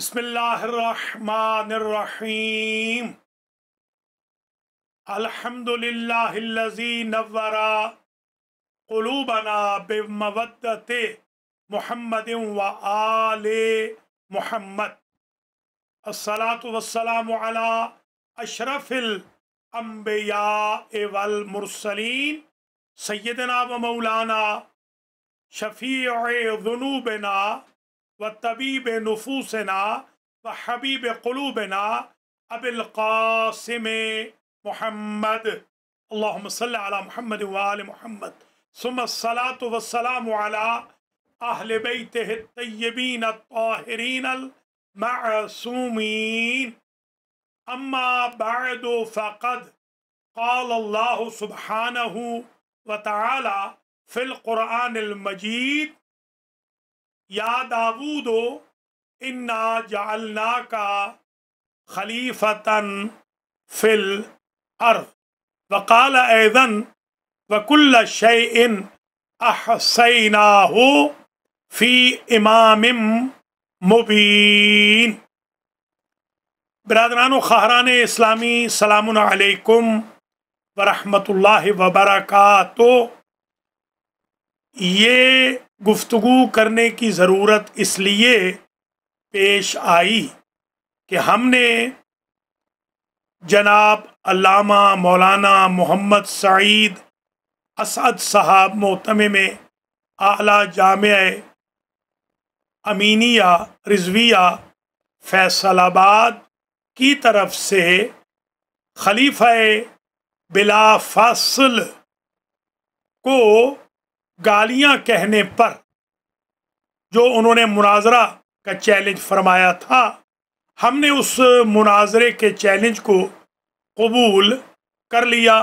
बसमीम अलहमदिल्लाजी नवरा कलूबना बेमवत मोहम्मद व आल मोहम्मद असलात वसलाम अशरफिल अम्बिया वल मुरसलीन सैदना व मौलाना शफ़ी जुनूबना व तबीब नफूस ना व हबीब क़लूब ना अबिलकासम महमद अल्लाम महमद वाल महमद सुमसलात वसलाम अहल तयबीन ताहरीन मासूमीन अम्मा बाद फ़क़द قال الله سبحانه وتعالى في القرآن المجيد या हो इन्ना जालना का खलीफतन फिल अर वकाल एदन वकुल्ल शयन अहसैना हो फ़ी इमाम मुबीन बरदरान खहरान इस्लामी सलामकुम वरहमल वबरक ये गुफ्तु करने की ज़रूरत इसलिए पेश आई कि हमने जनाब अलामा मौलाना मोहम्मद सईद असद साहब मोहतमे में आला जाम अमीनिया रिजविया फैसलाबाद की तरफ से खलीफ़ बिला को गालियां कहने पर जो उन्होंने मुनाजरा का चैलेंज फरमाया था हमने उस मुनाजरे के चैलेंज को कबूल कर लिया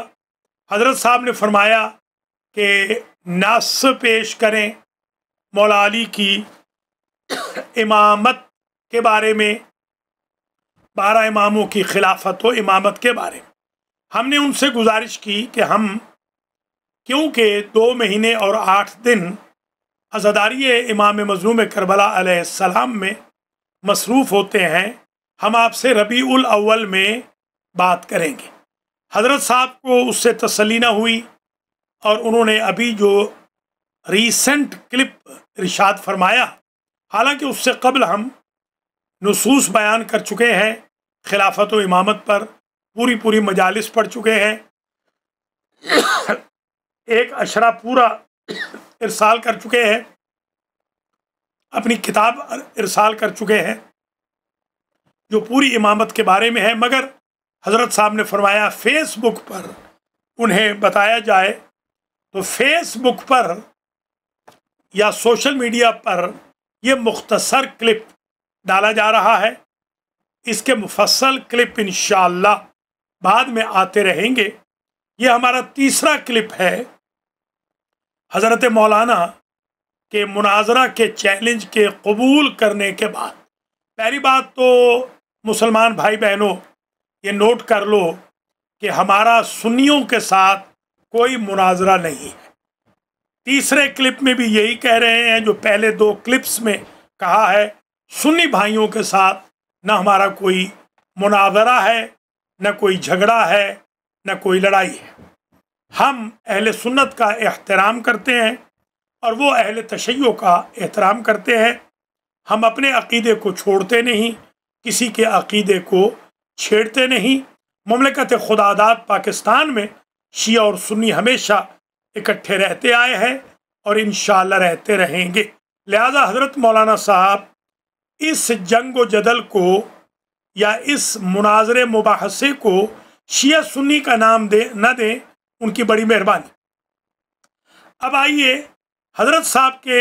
हजरत साहब ने फरमाया कि नस पेश करें मौलाली की इमामत के बारे में बारह इमामों की खिलाफत व इमामत के बारे में हमने उनसे गुजारिश की कि हम क्योंकि दो महीने और आठ दिन अजादारी इमाम मजलूम करबला में मसरूफ़ होते हैं हम आपसे रबी अव्वल में बात करेंगे हज़रत साहब को उससे तसलीना हुई और उन्होंने अभी जो रीसेंट क्लिप इर्शाद फरमाया हालांकि उससे कबल हम नसूस बयान कर चुके हैं खिलाफत व इमामत पर पूरी पूरी मजालस पढ़ चुके हैं एक अशरा पूरा इरसाल कर चुके हैं अपनी किताब इरसाल कर चुके हैं जो पूरी इमामत के बारे में है मगर हज़रत साहब ने फरमाया फेसबुक पर उन्हें बताया जाए तो फेसबुक पर या सोशल मीडिया पर यह मुख्तसर क्लिप डाला जा रहा है इसके मुफसल क्लिप इन बाद में आते रहेंगे ये हमारा तीसरा क्लिप है हज़रत मौलाना के मुनाजरा के चैलेंज के कबूल करने के बाद पहली बात तो मुसलमान भाई बहनों ये नोट कर लो कि हमारा सुन्नियों के साथ कोई मुनाजरा नहीं है तीसरे क्लिप में भी यही कह रहे हैं जो पहले दो क्लिप्स में कहा है सुन्नी भाइयों के साथ न हमारा कोई मुनाजरा है न कोई झगड़ा है न कोई लड़ाई है हम अहल सुन्नत का एहतराम करते हैं और वो अहल तशैयों का एहतराम करते हैं हम अपने अकीदे को छोड़ते नहीं किसी के अकीदे को छेड़ते नहीं ममलकत खुदादात पाकिस्तान में शिया और सुन्नी हमेशा इकट्ठे रहते आए हैं और इन रहते रहेंगे लिहाजा हज़रत मौलाना साहब इस जंग व जदल को या इस मुनाजरे मुबासे को शिया सुन्नी का नाम दे न दें उनकी बड़ी मेहरबानी अब आइए हजरत साहब के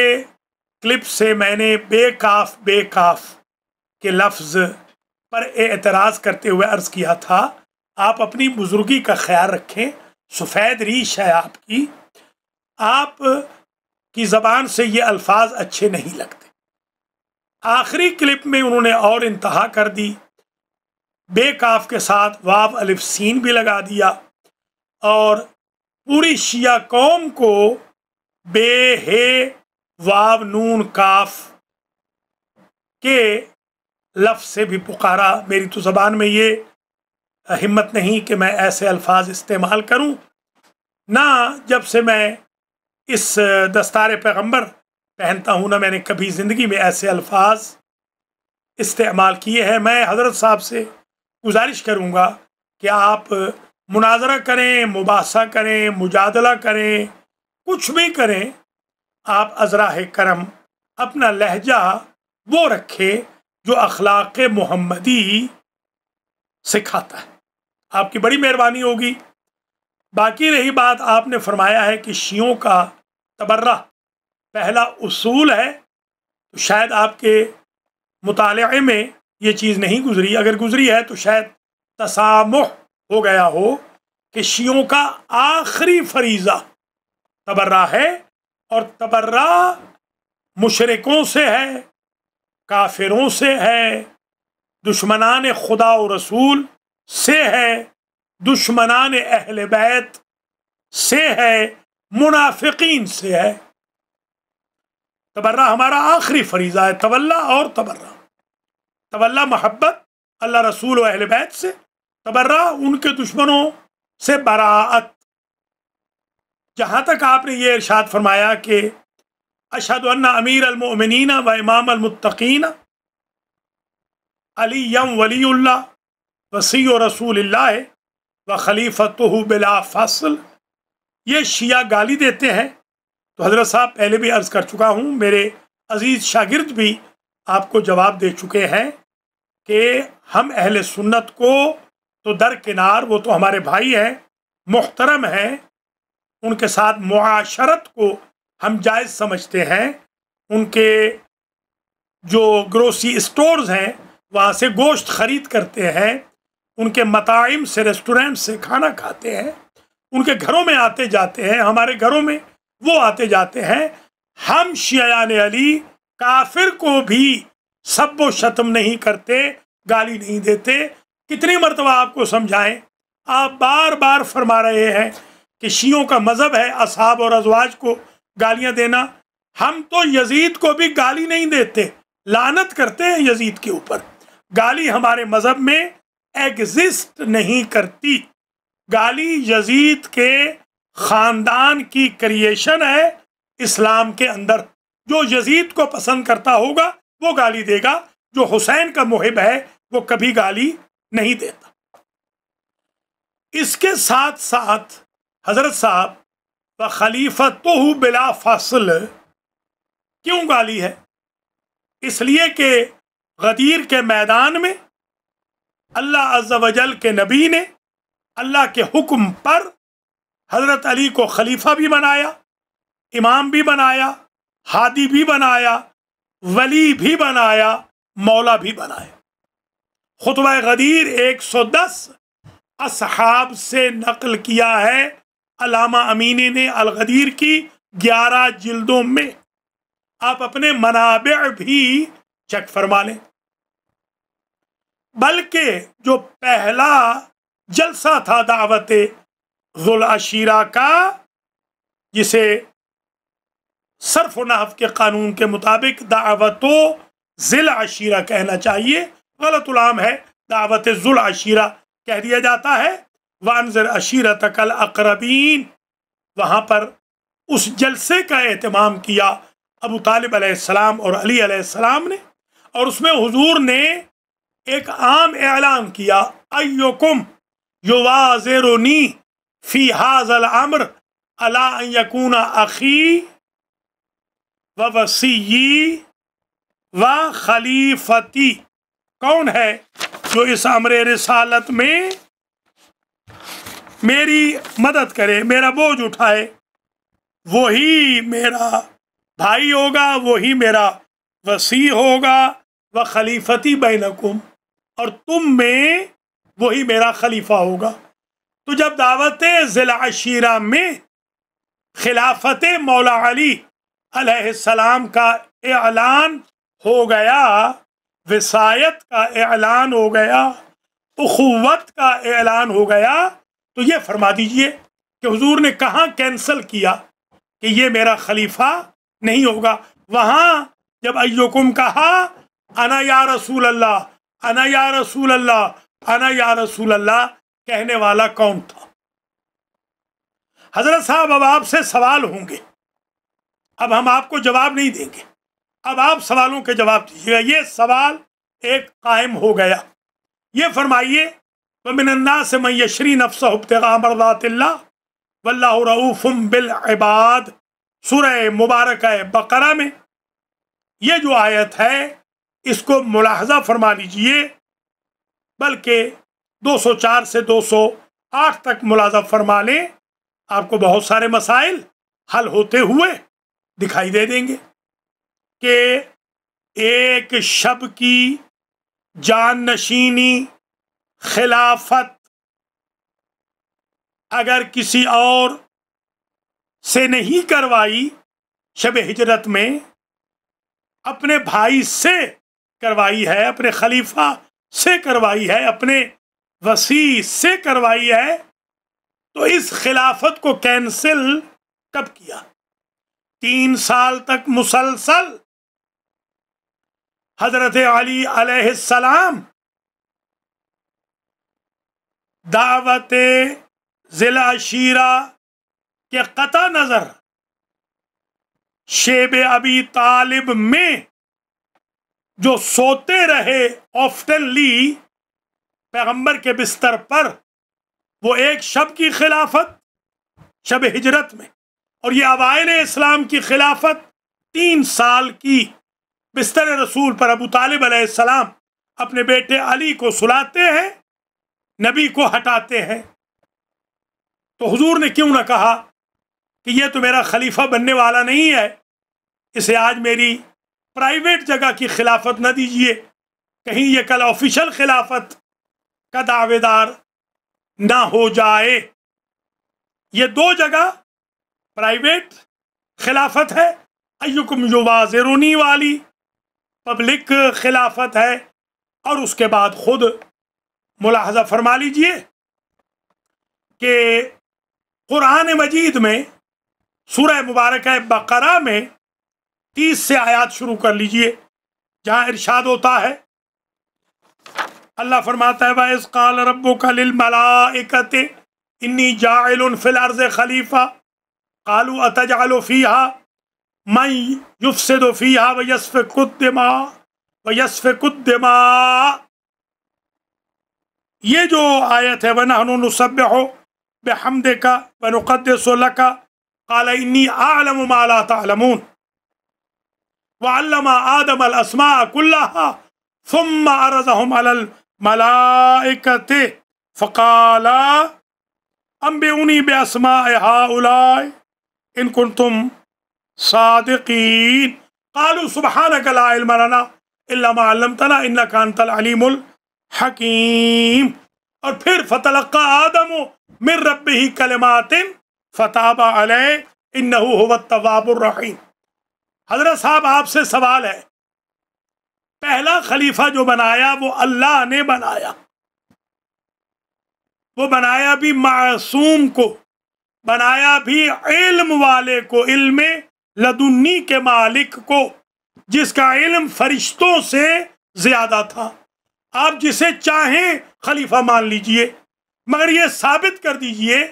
क्लिप से मैंने बेकाफ बेकाफ के लफ्ज़ पर एतराज़ करते हुए अर्ज़ किया था आप अपनी बुज़ुर्गी का ख्याल रखें सफ़ेद रीश है आपकी आप की ज़बान से ये अल्फाज अच्छे नहीं लगते आखिरी क्लिप में उन्होंने और इंतहा कर दी बेकाफ के साथ वाव अलिफ सीन भी लगा दिया और पूरी शिया कौम को बे हे वाव नून काफ के लफ्ज़ से भी पुकारा मेरी तो ज़बान में ये हिम्मत नहीं कि मैं ऐसे अल्फाज इस्तेमाल करूं ना जब से मैं इस दस्तार पैगंबर पहनता हूं ना मैंने कभी ज़िंदगी में ऐसे अल्फाज इस्तेमाल किए हैं मैं हज़रत साहब से गुजारिश करूंगा कि आप मुनाजरा करें मुबासा करें मुजादला करें कुछ भी करें आप अजरा करम अपना लहजा वो रखें जो अखलाक मोहम्मदी सिखाता है आपकी बड़ी मेहरबानी होगी बाकी रही बात आपने फरमाया है कि शियों का तबर्रा पहला उसूल है तो शायद आपके मुताले में ये चीज़ नहीं गुजरी अगर गुजरी है तो शायद तसामुह हो गया हो कि शियों का आखिरी फरीजा तबर्रा है और तबर्रा मुशरकों से है काफिरों से है दुश्मनान खुदा और रसूल से है दुश्मनान अहल बैत से है मुनाफिकीन से है तबर्रा हमारा आखिरी फरीजा है तवल्ला और तबर्रा तवल्ला मोहब्बत अल्लाह रसूल अहल बैत से तबर्रा उनके दुश्मनों से बरात जहाँ तक आपने ये इर्शाद फरमाया कि अशद अमीर अलमिन व इमाम अलमतकीन अली यम वली वसी रसूल व खलीफत बिला फसल ये शिया गाली देते हैं तो हज़रत साहब पहले भी अर्ज़ कर चुका हूँ मेरे अजीज़ शागिर्द भी आपको जवाब दे चुके हैं कि हम अहल सुन्नत को तो दरकिनार वो तो हमारे भाई हैं मुहतरम हैं उनके साथ मुआशरत को हम जायज़ समझते हैं उनके जो ग्रोसरी स्टोर्स हैं वहाँ से गोश्त ख़रीद करते हैं उनके मताइम से रेस्टोरेंट से खाना खाते हैं उनके घरों में आते जाते हैं हमारे घरों में वो आते जाते हैं हम शियान अली काफिर को भी व शतम नहीं करते गाली नहीं देते कितनी मरतबा आपको समझाएं आप बार बार फरमा रहे हैं कि शियों का मज़हब है असहाब और अजवाज को गालियां देना हम तो यजीद को भी गाली नहीं देते लानत करते हैं यजीद के ऊपर गाली हमारे मज़हब में एग्जिस्ट नहीं करती गाली यजीद के ख़ानदान की क्रिएशन है इस्लाम के अंदर जो यजीद को पसंद करता होगा वो गाली देगा जो हुसैन का मुहिब है वो कभी गाली नहीं देता इसके साथ साथ हजरत साहब व खलीफा तो बिला फसल क्यों गाली है इसलिए कि गदीर के मैदान में अल्लाह अज्जल के नबी ने अल्लाह के हुक्म पर हज़रत अली को खलीफा भी बनाया इमाम भी बनाया हादी भी बनाया वली भी बनाया मौला भी बनाया खुतब गदीर 110 असहाब से नकल किया है अलामा अमीनी ने अलगदीर की 11 जिल्दों में आप अपने मनाब भी चेक फरमा लें बल्कि जो पहला जलसा था दावत जुलाशीरा का जिसे सरफ नहफ के कानून के मुताबिक दावत जिला आशीरा कहना चाहिए गलत उलाम है दावत जुल कह दिया जाता है वानजर अशीरा तकल अकरबीन वहाँ पर उस जलसे का अहतमाम किया अबू तालिब अलैहिस्सलाम और अली अलैहिस्सलाम ने और उसमें हुजूर ने एक आम ऐलान किया अयुकुम युवाजरोनी फ़ी हाजल अमर अला यकूना अखी व वसी व खलीफती कौन है जो इस अमर रिसालत में मेरी मदद करे मेरा बोझ उठाए वही मेरा भाई होगा वही मेरा वसी होगा व खलीफती बैनकुम और तुम में वही मेरा खलीफा होगा तो जब दावत ज़िला शीरा में खिलाफत मौला अली सलाम का ऐलान हो गया वसायत का ऐलान हो गया अखवत का ऐलान हो गया तो ये फरमा दीजिए कि हजूर ने कहाँ कैंसिल किया कि ये मेरा खलीफा नहीं होगा वहाँ जब अयुकुम कहा अना या रसूल अल्लाह अना या रसूल अल्लाह अना या रसूल अल्लाह कहने वाला कौन था हजरत साहब अब आपसे सवाल होंगे अब हम आपको जवाब नहीं देंगे अब आप सवालों के जवाब दीजिएगा ये सवाल एक कायम हो गया ये फरमाइए मिनन्ना से मैशरी नफ्स हफ्तमरदातल्ला वल्लाऊफ़ुम बिल इबाद सुरह मुबारक बकरा में ये जो आयत है इसको मुलाहजा फरमा लीजिए बल्कि 204 से 208 तक मुलाजा फरमा लें आपको बहुत सारे मसाइल हल होते हुए दिखाई दे देंगे के एक शब की जानशीनी खिलाफत अगर किसी और से नहीं करवाई शब हिजरत में अपने भाई से करवाई है अपने खलीफा से करवाई है अपने वसी से करवाई है तो इस खिलाफत को कैंसिल कब किया तीन साल तक मुसलसल हजरत अली अलैहिस्सलाम दावत जिला शीरा के कता नज़र शेब अबी तालिब में जो सोते रहे ऑफ्टनली पैगंबर के बिस्तर पर वो एक शब की खिलाफत शब हिजरत में और ये अवायन इस्लाम की खिलाफत तीन साल की बिस्तर रसूल पर अबू तालिब अपने बेटे अली को सुलाते हैं नबी को हटाते हैं तो हुजूर ने क्यों ना कहा कि यह तो मेरा खलीफा बनने वाला नहीं है इसे आज मेरी प्राइवेट जगह की खिलाफत न दीजिए कहीं ये कल ऑफिशियल खिलाफत का दावेदार ना हो जाए ये दो जगह प्राइवेट खिलाफत है अयुकुम युवाजरूनी वाली पब्लिक खिलाफत है और उसके बाद खुद मुलाहजा फरमा लीजिए कि कुरान मजीद में सूरह मुबारक बकरा में तीस से आयात शुरू कर लीजिए जहाँ इरशाद होता है अल्लाह फरमाता है वाइस काल रबो मलाकत इन्नी जाइल अर्ज खलीफा कालू अतजालो फ़ीहा من يفسد فيها ويسفك الدماء ويسفك الدماء یہ جو آیت آية ہے وَنَحْنُ نُصَبِّحُ بِحَمْدِكَ وَنُقَدِّسُ لَكَ قَالَ إِنِّي أَعْلَمُ مَا لَا تَعْلَمُونَ وَعَلَّمَ آدَمَ الْأَسْمَاءَ كُلَّهَا ثُمَّ عَرَضَهُمْ عَلَى الْمَلَائِكَةِ فَقَالَ أَنْبِئُونِي بِأَسْمَاءِ هَا أُولَائِ إِن كُنْتُمْ सादकीन कालू सुबहान कलाना इलामतना इन्ना कानतल अलीमुल हकीम और फिर फतलका आदम मिर रब ही कलमातिन फताबा अलह इन्नवाबुररहीम हजरत साहब आपसे सवाल है पहला खलीफा जो बनाया वो अल्लाह ने बनाया वो बनाया भी मासूम को बनाया भी इल्म वाले को इल्म लदुन्नी के मालिक को जिसका इलम फरिश्तों से ज्यादा था आप जिसे चाहें खलीफा मान लीजिए मगर यह साबित कर दीजिए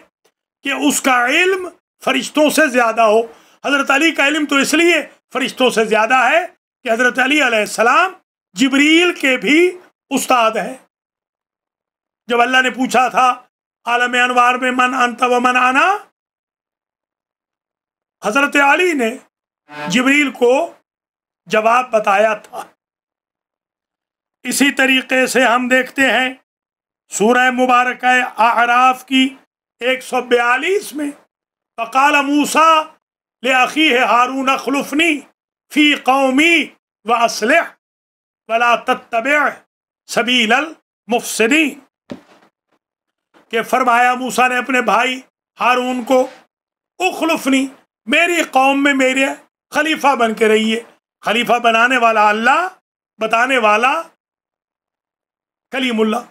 कि उसका इलम फरिश्तों से ज़्यादा हो हज़रत अली का इलम तो इसलिए फरिश्तों से ज़्यादा है कि हज़रत अली सलाम जबरील के भी उस्ताद हैं जब अल्लाह ने पूछा था आलम अनवार में मन अंत व मन आना हजरत अली ने जबरील को जवाब बताया था इसी तरीके से हम देखते हैं सूरह मुबारक आराफ की एक सौ बयालीस में फ़काल मूसा लेखी है हारून खलुफनी फ़ी कौमी व असल वला तत्तब सबील मुफसनी के फरमाया मूसा ने अपने भाई हारून को उखलुफनी मेरी कौम में मेरे खलीफा बन के रहिए खलीफा बनाने वाला अल्लाह बताने वाला कलीमुल्ला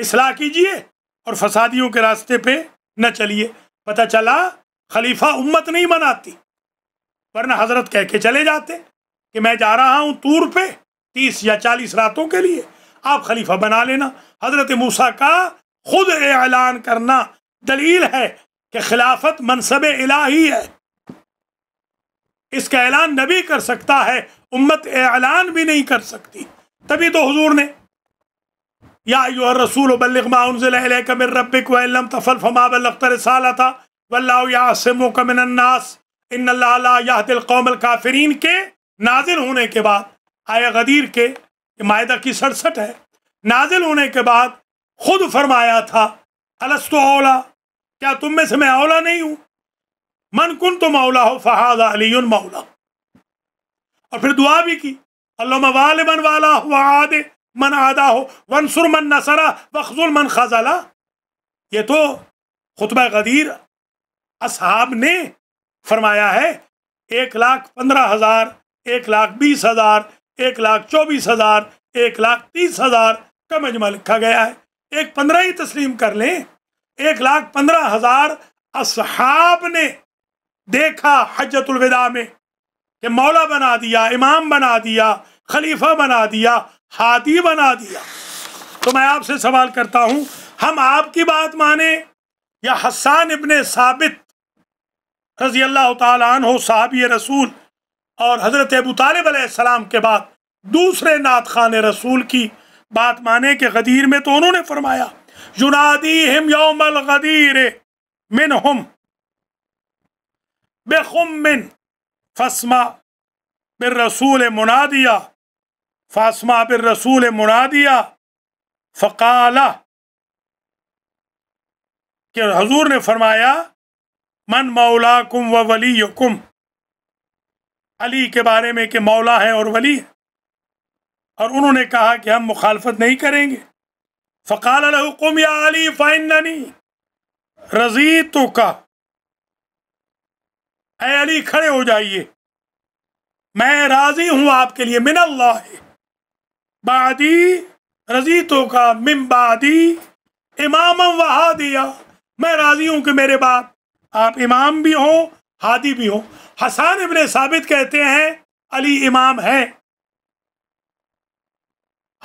इसलाह कीजिए और फसादियों के रास्ते पे न चलिए पता चला खलीफा उम्मत नहीं बनाती वरना हजरत कह के चले जाते कि मैं जा रहा हूं तूर पे तीस या चालीस रातों के लिए आप खलीफा बना लेना हजरत मूसा का खुद ऐलान करना दलील है कि खिलाफत मनसब इलाही है इसका ऐलान नबी कर सकता है उम्मत ऐलान भी नहीं कर सकती तभी तो हजूर ने या यो रसूल बल्लमाउनकमिर था वल्लासमोकमिनन्नास कौमल काफरीन के नाजिल होने के बाद आया गदीर के मायदा की सड़सठ है नाजिल होने के बाद खुद फरमाया था अलस्तोला क्या तुम में से मैं औला नहीं हूं मन कुन तो मौला हो फहाद अली मौला और फिर दुआ भी की अल्लाह मन वाला हो आदे मन आदा हो वनसुर मन नसरा वखजुल मन खजाला ये तो खुतब गदीर असहाब ने फरमाया है एक लाख पंद्रह हजार एक लाख बीस हजार एक लाख चौबीस हजार एक लाख तीस हजार का मजमा लिखा गया है एक पंद्रह ही तस्लीम कर लें एक लाख पंद्रह हजार असहाब ने देखा हजतुलविदा में कि मौला बना दिया इमाम बना दिया खलीफा बना दिया हादी बना दिया तो मैं आपसे सवाल करता हूं हम आपकी बात माने या हसान इबन साबित रजी अल्लाह तहो साहबी रसूल और हज़रत अबू तालब के बाद दूसरे नात खान रसूल की बात माने के गदीर में तो उन्होंने फरमाया जुनादी हिम योमल गदीर मिन हम बेखुम मिन फसमा बिर रसूल मुनादिया फासमा बिर रसूल मुनादिया फ़काला के हजूर ने फरमाया मन मौला कुम व वली युकुम अली के बारे में कि मौला है और वली है और उन्होंने कहा कि हम मुखालफत नहीं करेंगे फ़काल हुकुम या अली फ़ाइननी रजी तो का अली खड़े हो जाइए मैं राजी हूं आपके लिए मिन बादी रजी तो का मिमबादी इमाम वहा दिया मैं राजी हूं कि मेरे बाद आप इमाम भी हो हादी भी हो हसन इबन साबित कहते हैं अली इमाम है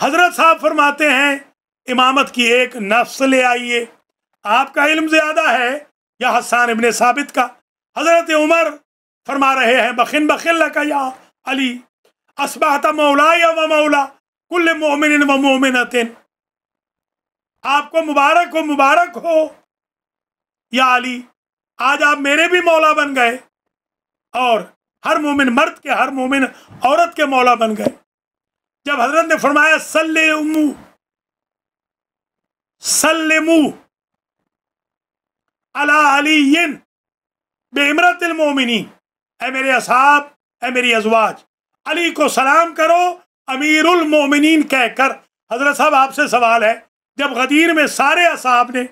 हजरत साहब फरमाते हैं इमामत की एक नफ्स ले आइए आपका इल्म ज़्यादा है या हसान इबन साबित का हज़रत उमर फरमा रहे हैं बखिन बखिल का या अली असबाता मौला या व मौला कुल मोमिन व मोमिन आपको मुबारक हो मुबारक हो या अली आज आप मेरे भी मौला बन गए और हर मोमिन मर्द के हर मोमिन औरत के मौला बन गए जब हजरत ने फरमाया सल्ले उम्मू सल्लमू अला अलीन बेमरतमोमिनी ए मेरे असाब ए मेरी अजवाज अली को सलाम करो अमीरमिन कहकर हजरत साहब आपसे सवाल है जब गदीर में सारे असाब ने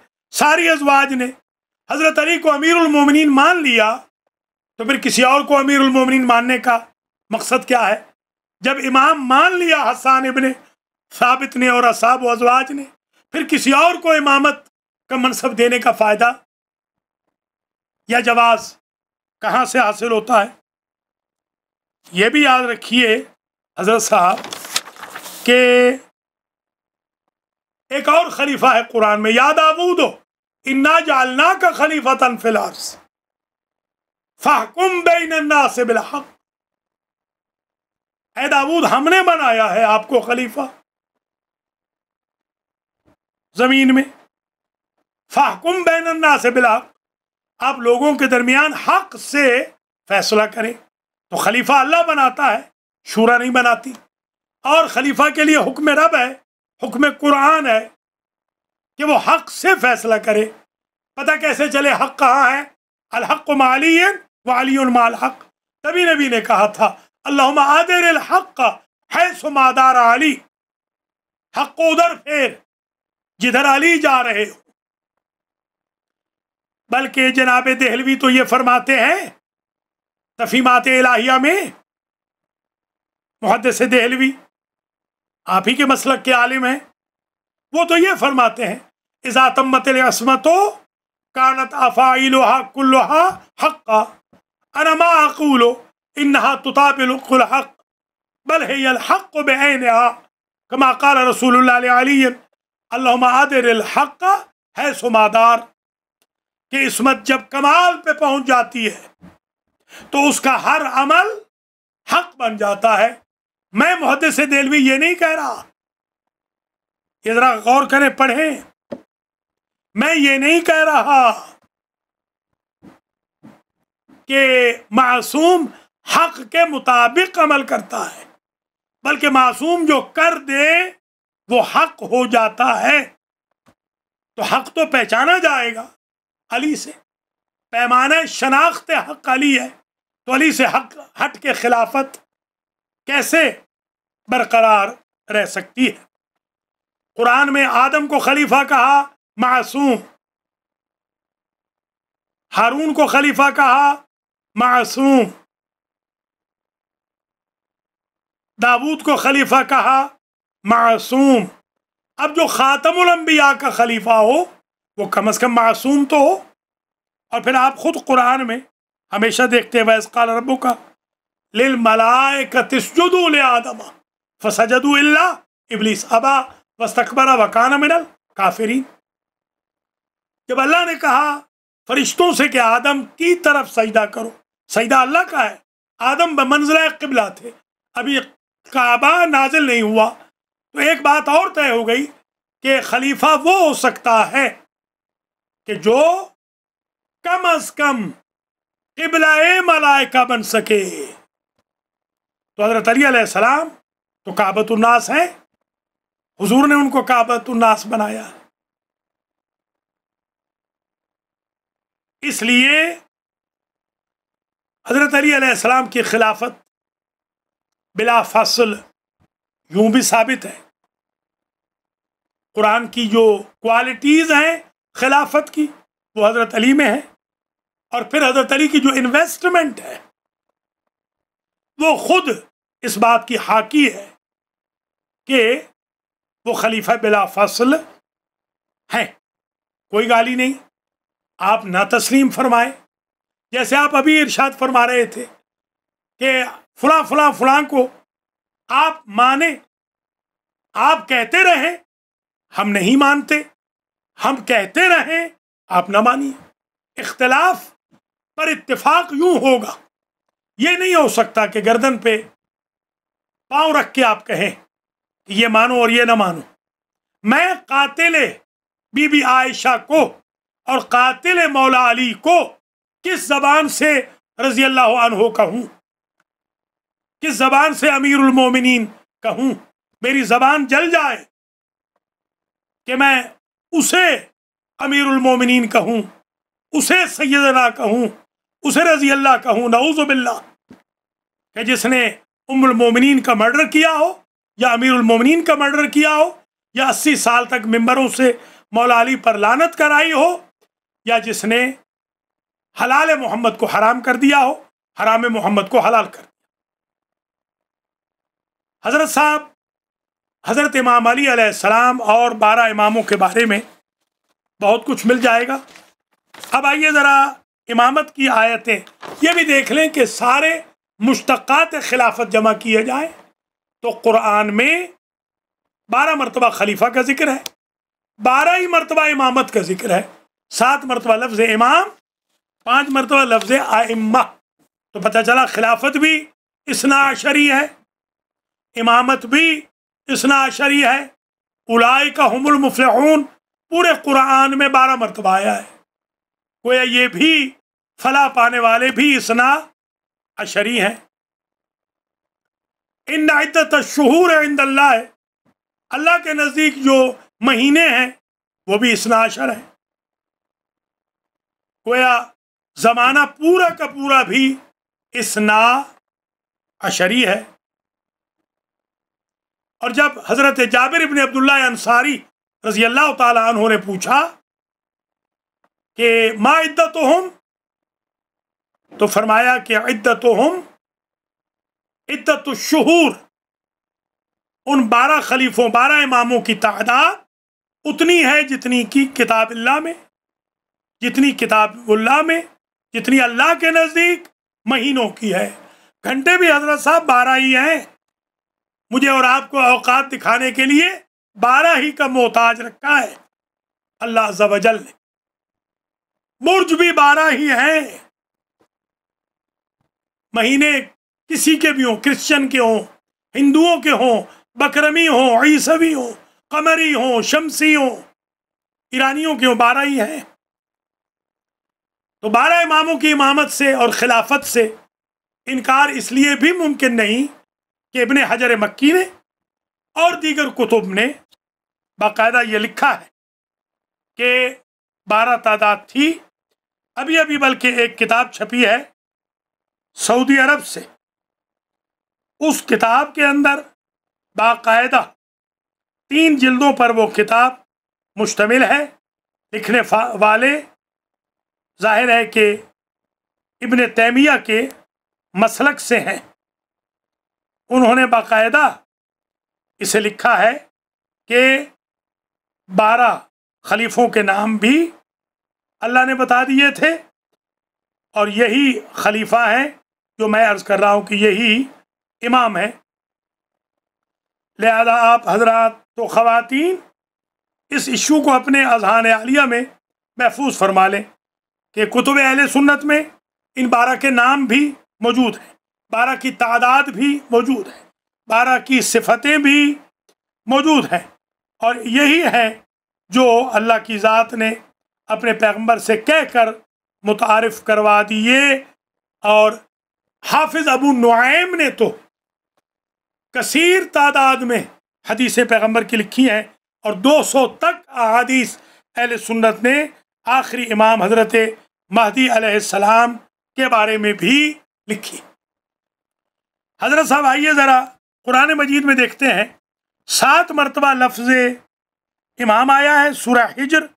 सारी अजवाज ने हजरत अली को अमीरमिन मान लिया तो फिर किसी और को अमीरमिन मानने का मकसद क्या है जब इमाम मान लिया हसान इबन साबित ने और असाब अजवाज ने फिर किसी और को इमामत का मनसब देने का फ़ायदा या जवाब कहाँ से हासिल होता है ये भी याद रखिए हज़रत साहब के एक और खलीफा है कुरान में याद आबूद हो इन्ना जालना का खलीफा तनफिलार्स फाहकुम बेन्ना से बिलहक ए दाऊद हमने बनाया है आपको खलीफा जमीन में फाहकुम बैनन्ना से बिला आप लोगों के दरमियान हक से फैसला करें तो खलीफा अल्लाह बनाता है शूरा नहीं बनाती और खलीफा के लिए हुक्म रब है हुक्म कुरान है कि वो हक से फैसला करे पता कैसे चले हक कहाँ है अलहक माली वाली माल हक तभी नबी ने कहा था अल्लाह आदर हक है सुमादार अली हक उधर फेर जिधर अली जा रहे हो बल्कि जनाब दहलवी तो ये फरमाते हैं तफीमात इलाहिया में मुहदस दहलवी आप ही के मसलक के आलिम हैं वो तो ये फरमाते हैं इजातमत असमतो कानत अफ़ाइलोहा कुल्लोहा का अनमा अकूलो इन्हा तुताबिल हक़ बल है हक़ बेन कमा रसूल हक है सुमादार कि इसमत जब कमाल पे पहुंच जाती है तो उसका हर अमल हक बन जाता है मैं मोहद से देलवी ये नहीं कह रहा ये जरा गौर करें पढ़े मैं ये नहीं कह रहा कि मासूम हक के मुताबिक अमल करता है बल्कि मासूम जो कर दे वो हक हो जाता है तो हक तो पहचाना जाएगा अली से पैमाने शनाख्त हक अली है तो अली से हक हट के खिलाफत कैसे बरकरार रह सकती है कुरान में आदम को खलीफा कहा मासूम हारून को खलीफा कहा मासूम दाऊद को खलीफा कहा मासूम अब जो ख़ातमबिया का खलीफा हो वो कम अज़ कम मासूम तो हो और फिर आप ख़ुद कुरान में हमेशा देखते हैं वैसक रबू का लिल मलाए का तस्जुदूल आदमा फसजदू इबलीस अबा वस्तकबरा वकाना मिनल काफिरीन जब अल्लाह ने कहा फरिश्तों से कि आदम की तरफ सजदा करो सजदा अल्लाह का है आदम ब मंजिला किबला थे अभी काबा नाजिल नहीं हुआ तो एक बात और तय हो गई कि खलीफा वो हो सकता है कि जो कम अज कम किबला मलायका बन सके तो हजरत अली सलाम तो उन्नास हैं हुजूर ने उनको उन्नास बनाया इसलिए हजरत अली सलाम की खिलाफत बिला फसल यूं भी साबित है कुरान की जो क्वालिटीज़ हैं खिलाफत की वो हज़रत अली में है और फिर हज़रत अली की जो इन्वेस्टमेंट है वो खुद इस बात की हाकी है कि वो खलीफा बिला फसल हैं कोई गाली नहीं आप ना तस्लीम फरमाएं जैसे आप अभी इरशाद फरमा रहे थे कि फला फला फला को आप माने आप कहते रहें हम नहीं मानते हम कहते रहें आप ना मानिए इख्तलाफ पर इतफाक यूं होगा ये नहीं हो सकता कि गर्दन पे पांव रख के आप कहें कि ये मानो और ये ना मानो मैं कातिल बीबी आयशा को और कातिल मौला अली को किस जबान से रजी अल्लाह अनहो कहूं किस जबान से अमीरुल उलमोमिन कहूं मेरी जबान जल जाए कि मैं उसे उलमोमिन कहूँ उसे सैदना कहूँ उसे रजी अल्लाह कहूँ नऊज़बिल्ला कि जिसने उम्रमोमिन का मर्डर किया हो या अमीर उलमोमिन का मर्डर किया हो या अस्सी साल तक मम्बरों से मौलानी पर लानत कराई हो या जिसने हलाल मोहम्मद को हराम कर दिया हो हराम मोहम्मद को हलाल कर दिया हजरत साहब हज़रत इमाम अली सलाम और बारह इमामों के बारे में बहुत कुछ मिल जाएगा अब आइए ज़रा इमामत की आयतें ये भी देख लें कि सारे मुश्तक़ात खिलाफत जमा किए जाएं तो कुरान में बारह मरतबा खलीफा का जिक्र है बारह ही मरतबा इमामत का जिक्र है सात मरतबा लफ्ज़ इमाम पाँच मरतबा लफ्ज़ आइम्मा तो पता चला खिलाफत भी इसना आशरी है इमामत भी इसना आशरी है उलाई का हमल पूरे कुरान में बारह मरतबा आया है गोया ये भी फला पाने वाले भी इसना अशरी हैं इन नायत शहूर इंदल्ला है अल्लाह के नज़दीक जो महीने हैं वो भी इसना अशर है गोया ज़माना पूरा का पूरा भी इसना अशरी है और जब हज़रत जाबिर इबन अब्दुल्ला अंसारी रजी अल्लाह तहों ने पूछा कि माँ इद्दत तो हम तो फरमाया कि इद्दत हम इद्दत शहूर उन बारह खलीफों बारह इमामों की तादाद उतनी है जितनी की किताब अल्लाह में जितनी अल्लाह में जितनी अल्लाह के नज़दीक महीनों की है घंटे भी हजरत साहब बारह ही हैं मुझे और आपको औकात दिखाने के लिए बारह ही का मोहताज रखा है अल्लाह जबजल ने मुर्ज भी बारह ही है महीने किसी के भी हों क्रिश्चियन के हों हिंदुओं के हों बकरमी हों ईसवी हों कमरी हों शमसी हों ईरानियों के हों बारह ही हैं तो बारह इमामों की इमामत से और खिलाफत से इनकार इसलिए भी मुमकिन नहीं कि इबन हजर मक्की ने और दीगर कुतुब ने बाकायदा ये लिखा है कि बारह तादाद थी अभी अभी बल्कि एक किताब छपी है सऊदी अरब से उस किताब के अंदर बाकायदा तीन जिल्दों पर वो किताब मुश्तमिल है लिखने वाले जाहिर है कि इबन तैमिया के मसलक से हैं उन्होंने बाकायदा इसे लिखा है कि बारह खलीफों के नाम भी अल्लाह ने बता दिए थे और यही खलीफा है जो मैं अर्ज़ कर रहा हूँ कि यही इमाम है लिहाजा आप हजरात तो ख़वातीन इस इशू को अपने अजहान आलिया में महफूज फरमा लें कि कुतुब अहल सुन्नत में इन बारह के नाम भी मौजूद हैं बारह की तादाद भी मौजूद है बारह की सिफतें भी मौजूद हैं और यही है जो अल्लाह की ज़ात ने अपने पैगंबर से कह कर मुतारफ़ करवा दिए और हाफिज़ अबू नुआम ने तो कसीर तादाद में हदीस पैगम्बर की लिखी हैं और 200 तक अदीस अहल सुन्नत ने आखिरी इमाम हज़रत महदी आसमाम के बारे में भी लिखी हजरत साहब आइए ज़रा कुरान मजीद में देखते हैं सात मरतबा लफ्ज़ इमाम आया है सुर हिजर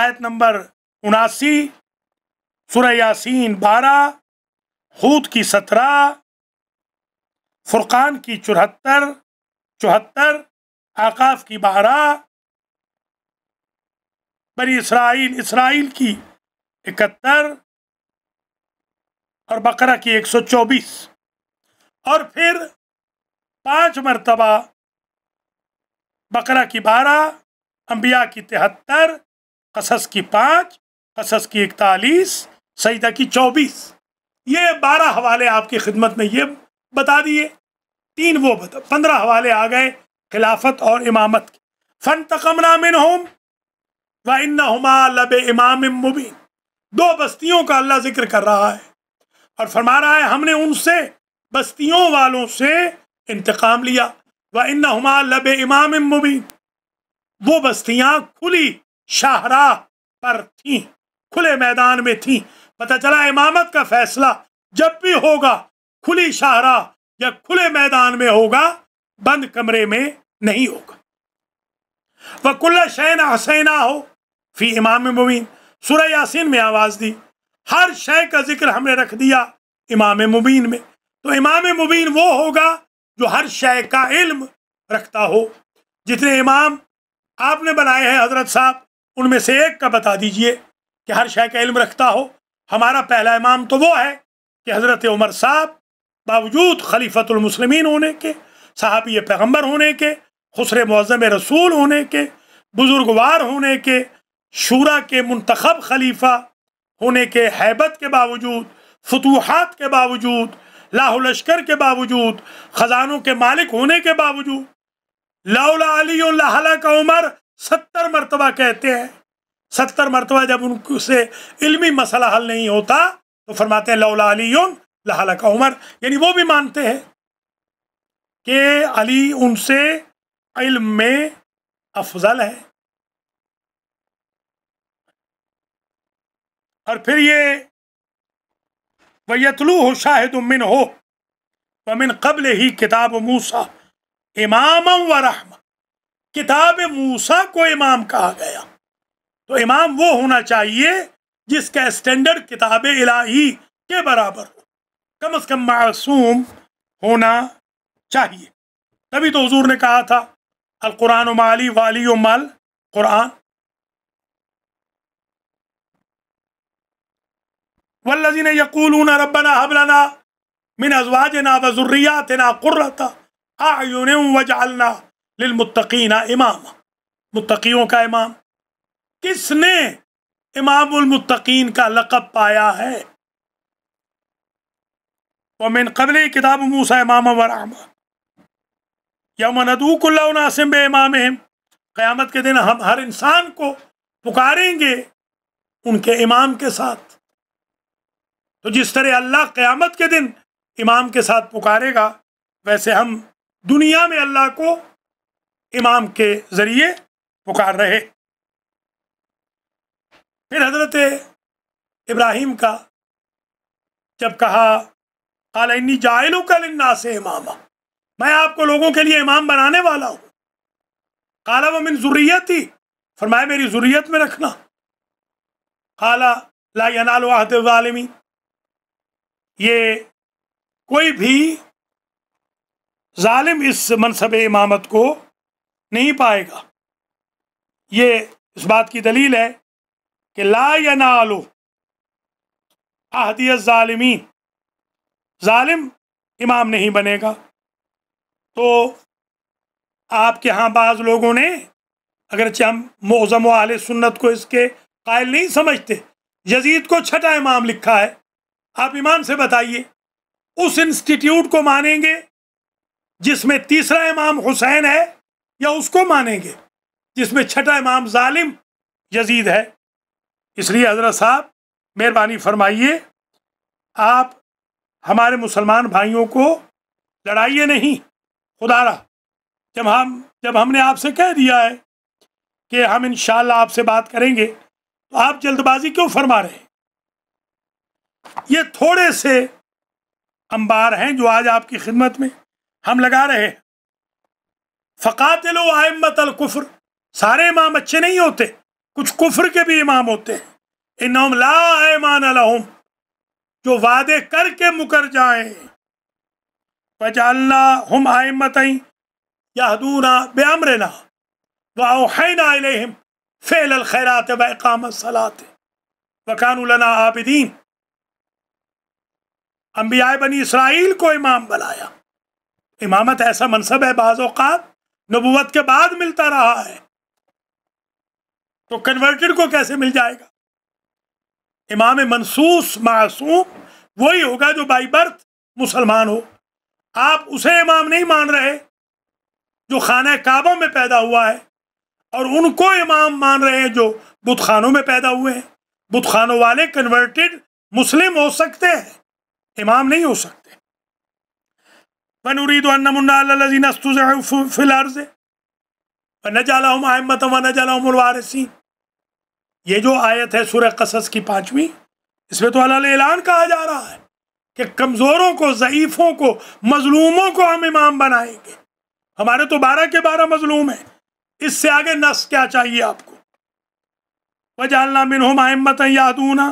आयत नंबर उनासी सुर यासीन बारह हूत की सत्रह फुरकान की चौहत्तर चौहत्तर आकाफ की बारह बरी इसराइल इसराइल की इकहत्तर और बकरा की एक सौ चौबीस और फिर पांच मरतबा बकरा की बारह अम्बिया की तिहत्तर कसस की पाँच कसस की इकतालीस सईदा की चौबीस ये बारह हवाले आपकी खिदमत में ये बता दिए तीन वो बता पंद्रह हवाले आ गए खिलाफत और इमामत के फ़न तकमना मिन होम व इन लब इमाम मुबीन दो बस्तियों का अल्लाह जिक्र कर रहा है और फरमा रहा है हमने उनसे बस्तियों वालों से इंतकाम लिया व इन हमा लब इमाम मुबीन वो बस्तियां खुली शाहराह पर थी खुले मैदान में थी पता चला इमामत का फैसला जब भी होगा खुली शाहराह या खुले मैदान में होगा बंद कमरे में नहीं होगा वह वकुल्ला शैन हसैना हो फी इमाम मुबीन सुरह यासिन में आवाज़ दी हर शय का जिक्र हमने रख दिया इमाम मुबीन में तो इमाम मुबीन वो होगा जो हर शय का इल्म रखता हो जितने इमाम आपने बनाए हैं हजरत साहब उनमें से एक का बता दीजिए कि हर शय का इल्म रखता हो हमारा पहला इमाम तो वो है कि हज़रत उमर साहब बावजूद खलीफतमसलमिन होने के ये पैगम्बर होने के खसर मज़म रसूल होने के बुजुर्गवार होने के शूरा के मंतखब खलीफा होने के हैबत के बावजूद फतूहत के बावजूद लश्कर के बावजूद खजानों के मालिक होने के बावजूद लाउला अली लाहला का उमर सत्तर मरतबा कहते हैं सत्तर मरतबा जब उनसे इल्मी मसला हल नहीं होता तो फरमाते हैं लाउला अली लाहला का उमर यानी वो भी मानते हैं कि अली उनसे इल्म में अफजल है और फिर ये वतलू हो शाहिद उमिन हो वमिन कबल ही किताब मूसा इमाम व रहमा किताब मूसा को इमाम कहा गया तो इमाम वो होना चाहिए जिसका स्टैंडर्ड किताब इलाही के बराबर हो कम अज कम मासूम होना चाहिए तभी तो हजूर ने कहा था अल क़ुरान माली वाली मल कुरान वल्लिन यकूलून रबना हबलना मिन अजवाजना वजुर्रियातना कुर्रता आयुन वजालना लिलमुत्तकीना इमाम मुत्तकियों का इमाम किसने इमामुलमुत्तकीन का लकब पाया है वमिन कबल किताब मूसा इमाम वरामा यमनदूकल्लासिम इमाम क़यामत के दिन हम हर इंसान को पुकारेंगे उनके इमाम के साथ तो जिस तरह अल्लाह क़यामत के दिन इमाम के साथ पुकारेगा वैसे हम दुनिया में अल्लाह को इमाम के ज़रिए पुकार रहे फिर हजरत इब्राहिम का जब कहा कालनी जायलो कलन्ना से इमामा मैं आपको लोगों के लिए इमाम बनाने वाला हूँ काला व मिन ज़ुर्रियत ही फरमाए मेरी ज़ुर्रियत में रखना काला ला वाहमी ये कोई भी जालिम इस मनसब इमामत को नहीं पाएगा ये इस बात की दलील है कि ला या ना आलो आहदियत ालमी ालिम इमाम नहीं बनेगा तो आपके यहाँ बाज़ लोगों ने अगर हम मोज़म आल सुन्नत को इसके कायल नहीं समझते यजीद को छठा इमाम लिखा है आप ईमान से बताइए उस इंस्टीट्यूट को मानेंगे जिसमें तीसरा इमाम हुसैन है या उसको मानेंगे जिसमें छठा इमाम जालिम यजीद है इसलिए हजरत साहब मेहरबानी फरमाइए आप हमारे मुसलमान भाइयों को लड़ाइए नहीं खुदारा जब हम जब हमने आपसे कह दिया है कि हम इन आपसे बात करेंगे तो आप जल्दबाजी क्यों फरमा रहे हैं ये थोड़े से अंबार हैं जो आज आपकी खिदमत में हम लगा रहे हैं फक़ातलो आयमत कुफ्र सारे इमाम अच्छे नहीं होते कुछ कुफ्र के भी इमाम होते हैं इन ला लहम जो वादे करके मुकर जाए वजालना हम आयमत यादूना बेअमरना वाहना फ़ैल खैरात वाम सलात वकानुलना आबिदीन अम्बिया बनी इसराइल को इमाम बनाया इमामत ऐसा मनसब है बाज़ात नबूत के बाद मिलता रहा है तो कन्वर्टेड को कैसे मिल जाएगा इमाम मनसूस मासूम वही होगा जो बाई बर्थ मुसलमान हो आप उसे इमाम नहीं मान रहे जो खाना काबा में पैदा हुआ है और उनको इमाम मान रहे हैं जो बुत खानों में पैदा हुए हैं बुत खानों वाले कन्वर्टेड मुस्लिम हो सकते हैं इमाम नहीं हो सकते वनुरीद फिलर्ज न व ये जो आयत है सुर कसस की पांचवी इसमें तो अल ऐलान कहा जा रहा है कि कमज़ोरों को ज़यीफ़ों को मजलूमों को हम इमाम बनाएंगे हमारे तो बारह के बारह मजलूम हैं इससे आगे नस क्या चाहिए आपको वजालना मिनहुम हम आमत यादूना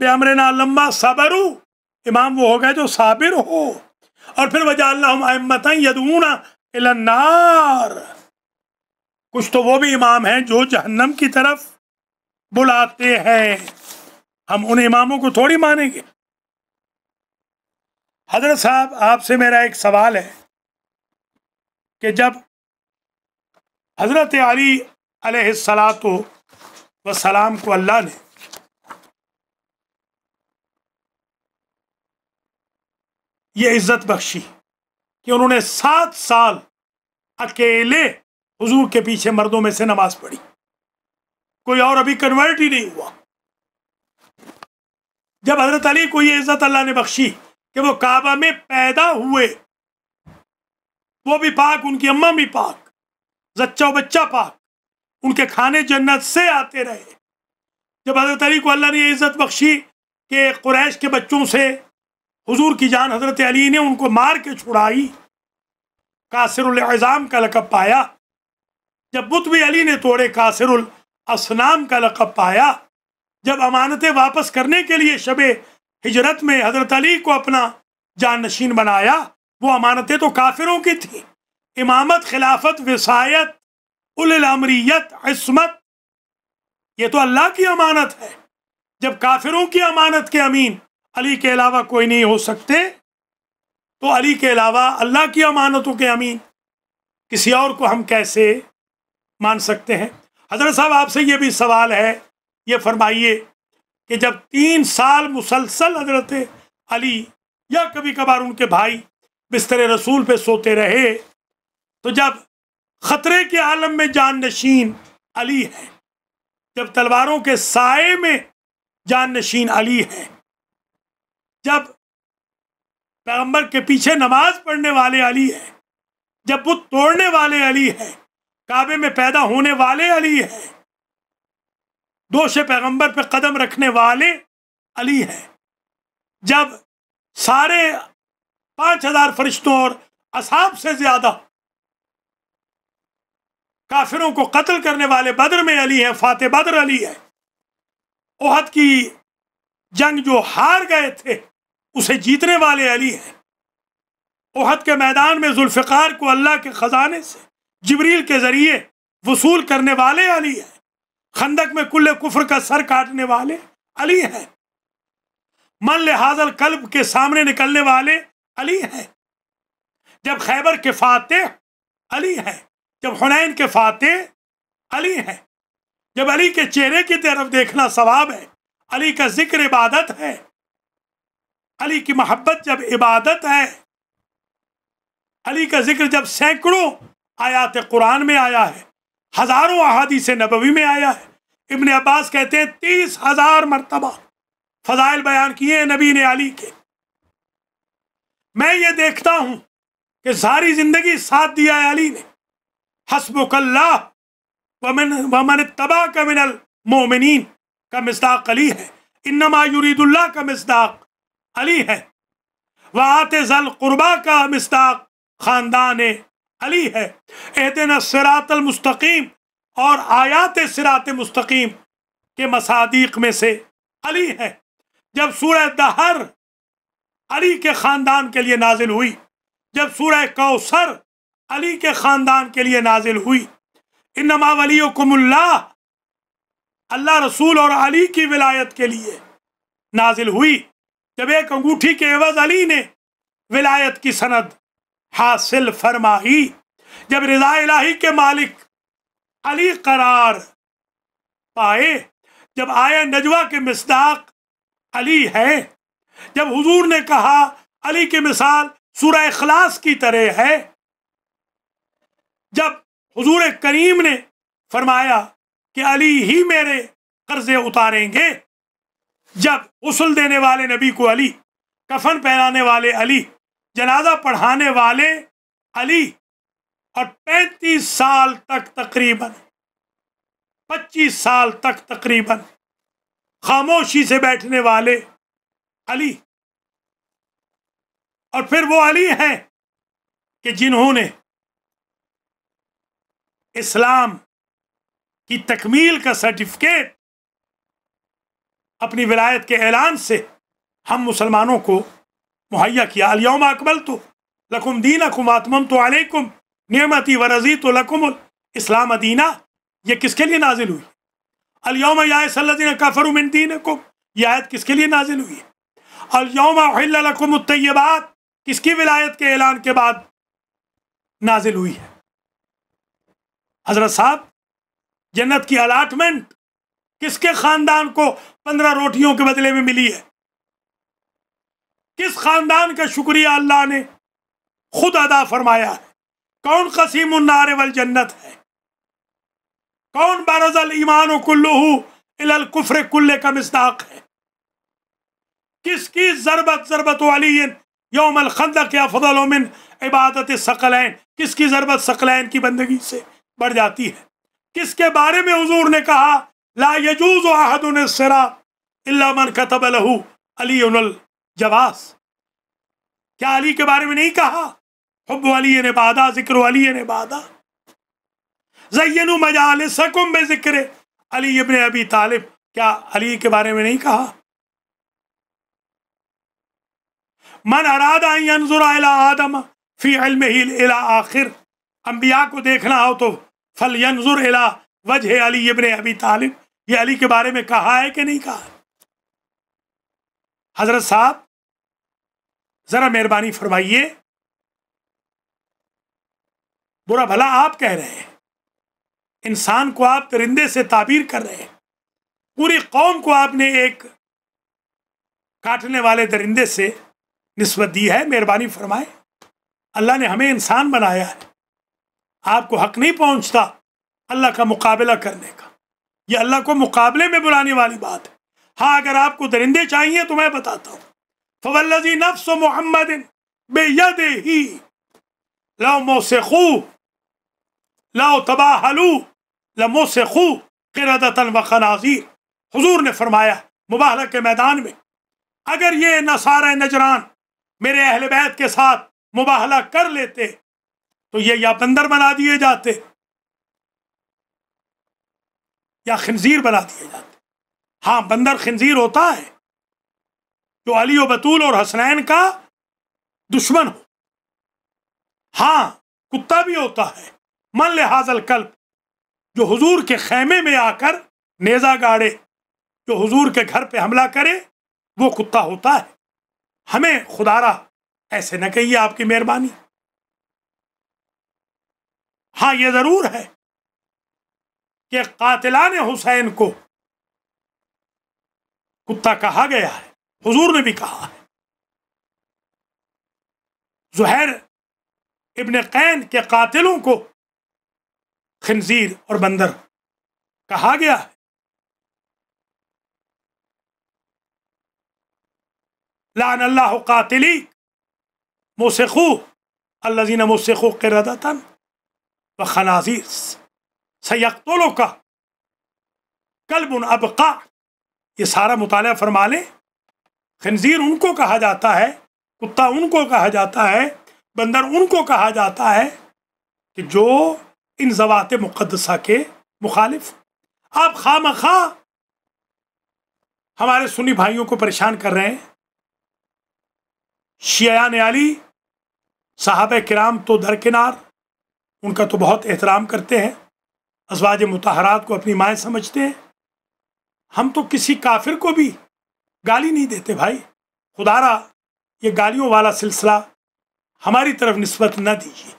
बेअमरना लम्बा सबरू इमाम वो होगा जो साबिर हो और फिर वजाला यदूना कुछ तो वो भी इमाम हैं जो जहन्नम की तरफ बुलाते हैं हम उन इमामों को थोड़ी मानेंगे हजरत साहब आपसे मेरा एक सवाल है कि जब हजरत अली सलात वसलाम को अल्लाह ने ये इज्जत बख्शी कि उन्होंने सात साल अकेले हुजूर के पीछे मर्दों में से नमाज पढ़ी कोई और अभी कन्वर्ट ही नहीं हुआ जब हजरत अली को यह इज्जत अल्लाह ने बख्शी कि वो काबा में पैदा हुए वो भी पाक उनकी अम्मा भी पाक जच्चा बच्चा पाक उनके खाने जन्नत से आते रहे जब हजरत अली को अल्लाह ने यह इज्जत बख्शी कि कुरैश के बच्चों से हुजूर की जान हजरत अली ने उनको मार के छुड़ाई कासिरज़ाम का लकब पाया जब बुत अली ने तोड़े कासिरुल का लकब पाया जब अमानतें वापस करने के लिए शब हिजरत में हजरत अली को अपना जानशीन बनाया वो अमानतें तो काफिरों की थी इमामत खिलाफत वसायत उलमरीत इसमत ये तो अल्लाह की अमानत है जब काफिरों की अमानत के अमीन अली के अलावा कोई नहीं हो सकते तो अली के अलावा अल्लाह की अमानतों के अमीन किसी और को हम कैसे मान सकते हैं हजरत साहब आपसे ये भी सवाल है ये फरमाइए कि जब तीन साल मुसलसल हजरत अली या कभी कभार उनके भाई बिस्तर रसूल पे सोते रहे तो जब ख़तरे के आलम में जान नशीन अली है जब तलवारों के साय में जान नशीन अली है जब पैगंबर के पीछे नमाज पढ़ने वाले अली है जब बुत तोड़ने वाले अली है काबे में पैदा होने वाले अली है दोष पैगंबर पर कदम रखने वाले अली है जब सारे पांच हजार फरिश्तों और असाब से ज्यादा काफिरों को कत्ल करने वाले बद्र में अली है फाते बद्र अली है ओहद की जंग जो हार गए थे उसे जीतने वाले अली हैं ओहद के मैदान में जुल्फ़ार को अल्लाह के ख़जाने से जबरील के ज़रिए वसूल करने वाले अली हैं खंदक में कुल्ले कुफर का सर काटने वाले अली हैं मन लिहाजल कल्ब के सामने निकलने वाले अली हैं जब खैबर के फाते अली हैं जब हुनैन के फातह अली हैं जब अली के चेहरे की तरफ देखना सवाब है अली का जिक्र इबादत है अली की मोहब्बत जब इबादत है अली का जिक्र जब सैकड़ों आयात कुरान में आया है हज़ारों अहादी से नबवी में आया है इबन अब्बास कहते हैं तीस हज़ार मरतबा फ़जाइल बयान किए हैं नबी ने अली के मैं ये देखता हूँ कि सारी ज़िंदगी साथ दिया है अली ने हसबुकल्ला वमन वमन तबाह का मिनल मोमिन का मिसदाक अली है इनमा युरीदुल्ला का मिसदाक अली है व आतल कुरबा का मिस्ताक ख़ानदान अली है एहतन सरातलमस्तकीम और आयात सरात मुस्तकीम के मसादीक में से अली है जब सूर दहर अली के ख़ानदान के लिए नाजिल हुई जब सूर कौसर अली के ख़ानदान के लिए नाजिल हुई इनमा वली कुमुल्ला अल्लाह रसूल और अली की विलायत के लिए नाजिल हुई जब एक अंगूठी के एवज अली ने विलायत की सनद हासिल फरमाई जब रिजा इलाही के मालिक अली करार पाए जब आया नजवा के मिसदाक अली है जब हुजूर ने कहा अली की मिसाल सूरह खलास की तरह है जब हुजूर करीम ने फरमाया कि अली ही मेरे कर्जे उतारेंगे जब उसल देने वाले नबी को अली कफन पहनाने वाले अली जनाजा पढ़ाने वाले अली और पैंतीस साल तक तकरीबन पच्चीस साल तक तकरीबन खामोशी से बैठने वाले अली और फिर वो अली हैं कि जिन्होंने इस्लाम की तकमील का सर्टिफिकेट अपनी विलायत के ऐलान से हम मुसलमानों को मुहैया किया अलियम अकबल तो लकुम दीन अकुम आत्मम तो अलैकुम नियमती व रजी तो लकुम इस्लाम दीना ये किसके लिए नाजिल हुई अलियम यादीन काफरुमिन दीन अकुम यह आयत किसके लिए नाजिल हुई है अलियम लकुम तयबात किसकी विलायत के ऐलान के बाद नाजिल हुई है हजरत साहब जन्नत की अलाटमेंट किसके खानदान को पंद्रह रोटियों के बदले में मिली है किस खानदान का शुक्रिया अल्लाह ने खुद अदा फरमाया है कौन कसीम नारे वल जन्नत है कौन बारजल ईमान कुल्लू इलल कुफर कुल्ले का मिस्ताक है किसकी जरबत जरबत वाली योमल खंदक या फजलोमिन इबादत सकलैन किसकी जरबत सकलैन की बंदगी से बढ़ जाती है किसके बारे में हजूर ने कहा लाजूजरा मन खतब लहू अली जवास क्या अली के बारे में नहीं कहा हब अली ने बादा जिक्र अली ने बादा जयनु मजाल सकुम में जिक्र अली इबन अबी तालिब क्या अली के बारे में नहीं कहा मन अरादा आदम फी अल्म आखिर अम्बिया को देखना हो तो फल यंजुर वजह अली इबन अबी तालिब ये अली के बारे में कहा है कि नहीं कहा हजरत साहब जरा मेहरबानी फरमाइए बुरा भला आप कह रहे हैं इंसान को आप दरिंदे से ताबीर कर रहे हैं पूरी कौम को आपने एक काटने वाले दरिंदे से नस्बत दी है मेहरबानी फरमाए अल्लाह ने हमें इंसान बनाया है आपको हक नहीं पहुंचता अल्लाह का मुकाबला करने का ये अल्लाह को मुकाबले में बुलाने वाली बात है हाँ अगर आपको दरिंदे चाहिए तो मैं बताता हूँ फवल्लजी नफ्स मोहम्मद बेयद ही लो खू लो तबाहलू लमोसेखू किरदतन व हजूर ने फरमाया मुबारक के मैदान में अगर ये नसारा नजरान मेरे अहल बैत के साथ मुबाहला कर लेते तो ये या बंदर बना दिए जाते या खंजीर बना दिए जाते हाँ बंदर खंजीर होता है जो अली बतूल और हसनैन का दुश्मन हो हाँ कुत्ता भी होता है मन लिहाजल कल्प जो हुजूर के खेमे में आकर नेजा गाड़े जो हुजूर के घर पे हमला करे वो कुत्ता होता है हमें खुदारा ऐसे न कहिए आपकी मेहरबानी हाँ ये जरूर है कि कातिलान हुसैन को कुत्ता कहा गया है हुजूर ने भी कहा है जुहैर इबन कैन के कातिलों को खनजीर और बंदर कहा गया है लान अल्लाह कातिली मोसेखू अल्लाजीना मोसेखो के रदा व खनाजीर सयकतलो का कलबुन अबका ये सारा मुताल फरमा लें खनजीर उनको कहा जाता है कुत्ता उनको कहा जाता है बंदर उनको कहा जाता है कि जो इन जवात मुकदसा के मुखालिफ आप खाम खा हमारे सुनी भाइयों को परेशान कर रहे हैं शियान अली साहब कराम तो दरकिनार उनका तो बहुत एहतराम करते हैं असवाज मतहरात को अपनी माए समझते हैं हम तो किसी काफिर को भी गाली नहीं देते भाई खुदारा ये गालियों वाला सिलसिला हमारी तरफ नस्बत न दीजिए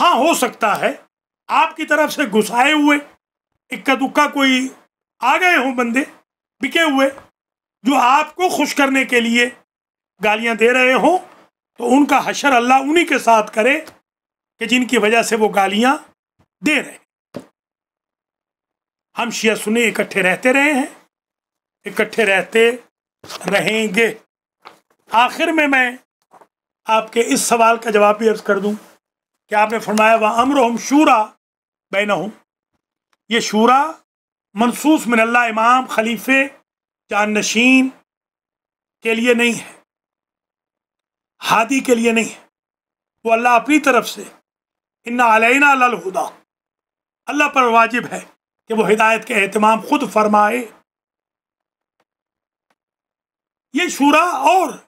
हाँ हो सकता है आपकी तरफ से घुसाए हुए इक्का दुक्का कोई आ गए हों बंदे बिके हुए जो आपको खुश करने के लिए गालियां दे रहे हों तो उनका हशर अल्लाह उन्हीं के साथ करे कि जिनकी वजह से वो गालियां दे रहे हैं हम शिया सुनी इकट्ठे रहते रहे हैं इकट्ठे रहते रहेंगे आखिर में मैं आपके इस सवाल का जवाब भी अर्ज कर दूं कि आपने फरमाया वह अमर हम शूरा बैन हूँ ये शूरा मनसूस मिनल्ला इमाम खलीफे जानशीन के लिए नहीं है हादी के लिए नहीं है वो अल्लाह अपनी तरफ से इन्ना अलैना लल हुदा अल्लाह पर वाजिब है कि वो हिदायत के अहतमाम खुद फरमाए ये शूरा और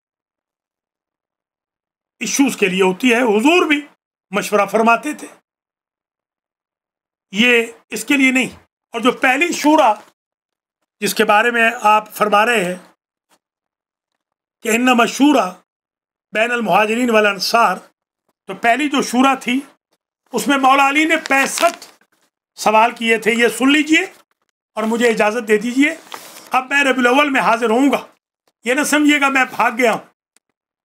इश्यूज के लिए होती है हुजूर भी मशवरा फरमाते थे ये इसके लिए नहीं और जो पहली शूरा जिसके बारे में आप फरमा रहे हैं कि इन मशूरा बैन अलमहाजरीन वाल अनसार तो पहली जो शूरा थी उसमें मौला अली ने पैंसठ सवाल किए थे ये सुन लीजिए और मुझे इजाज़त दे दीजिए अब मैं अवल में हाजिर होऊंगा ये ना समझिएगा मैं भाग गया हूँ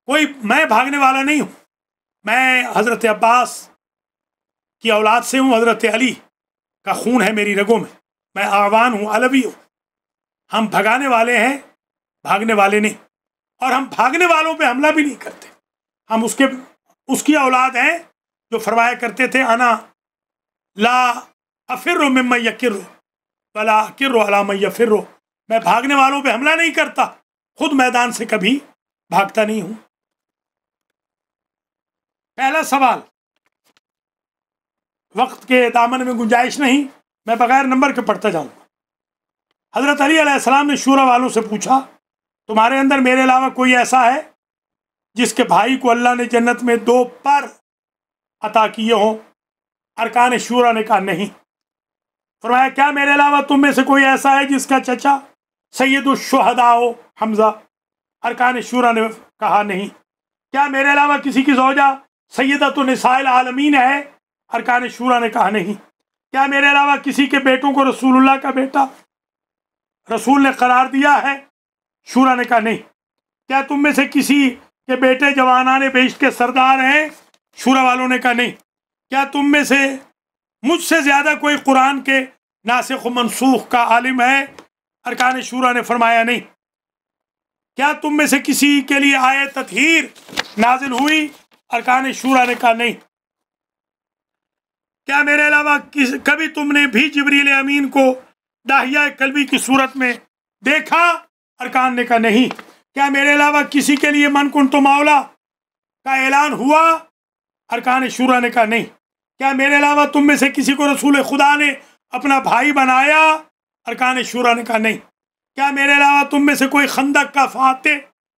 कोई मैं भागने वाला नहीं हूँ मैं हज़रत अब्बास की औलाद से हूँ हज़रत अली का खून है मेरी रगों में मैं आवान हूँ अलवी हूँ हम भगाने वाले हैं भागने वाले नहीं और हम भागने वालों पे हमला भी नहीं करते हम उसके उसकी औलाद हैं जो फरमाया करते थे अना ला अफिर में मैं यकिर वला किर अला मैं यफिर मैं भागने वालों पे हमला नहीं करता खुद मैदान से कभी भागता नहीं हूं पहला सवाल वक्त के दामन में गुंजाइश नहीं मैं बगैर नंबर के पढ़ता जाऊंगा हज़रत अली अलैहिस्सलाम ने शूरा वालों से पूछा तुम्हारे अंदर मेरे अलावा कोई ऐसा है जिसके भाई को अल्लाह ने जन्नत में दो पर अता किए हों अरकान शूरा ने कहा नहीं फरमाया क्या मेरे अलावा तुम में से कोई ऐसा है जिसका चचा सैद शहदा हो हमजा अरकान शूरा ने कहा नहीं क्या मेरे अलावा किसी की जोजा सैदा तो निसाइल आलमीन है अरकान शूरा ने कहा नहीं क्या मेरे अलावा किसी के बेटों को रसूलुल्लाह का बेटा रसूल ने करार दिया है शूरा ने कहा नहीं क्या तुम में से किसी के बेटे जवाना ने बेश के सरदार हैं शूरा वालों ने कहा नहीं क्या तुम में से मुझसे ज़्यादा कोई कुरान के नासिक मनसूख का आलिम है अरकान शूरा ने फरमाया नहीं क्या तुम में से किसी के लिए आए तथहर नाजिल हुई अरकान शूरा ने कहा नहीं क्या मेरे अलावा किस कभी तुमने भी जबरील अमीन को दाहिया कलबी की सूरत में देखा अरकान ने कहा नहीं क्या मेरे अलावा किसी के लिए मन कुन तो मावला का ऐलान हुआ अरकान शूरा ने कहा नहीं क्या मेरे अलावा तुम में से किसी को रसूल खुदा ने अपना भाई बनाया अरकान शूरा ने कहा नहीं क्या मेरे अलावा तुम में से कोई खंदक का फाते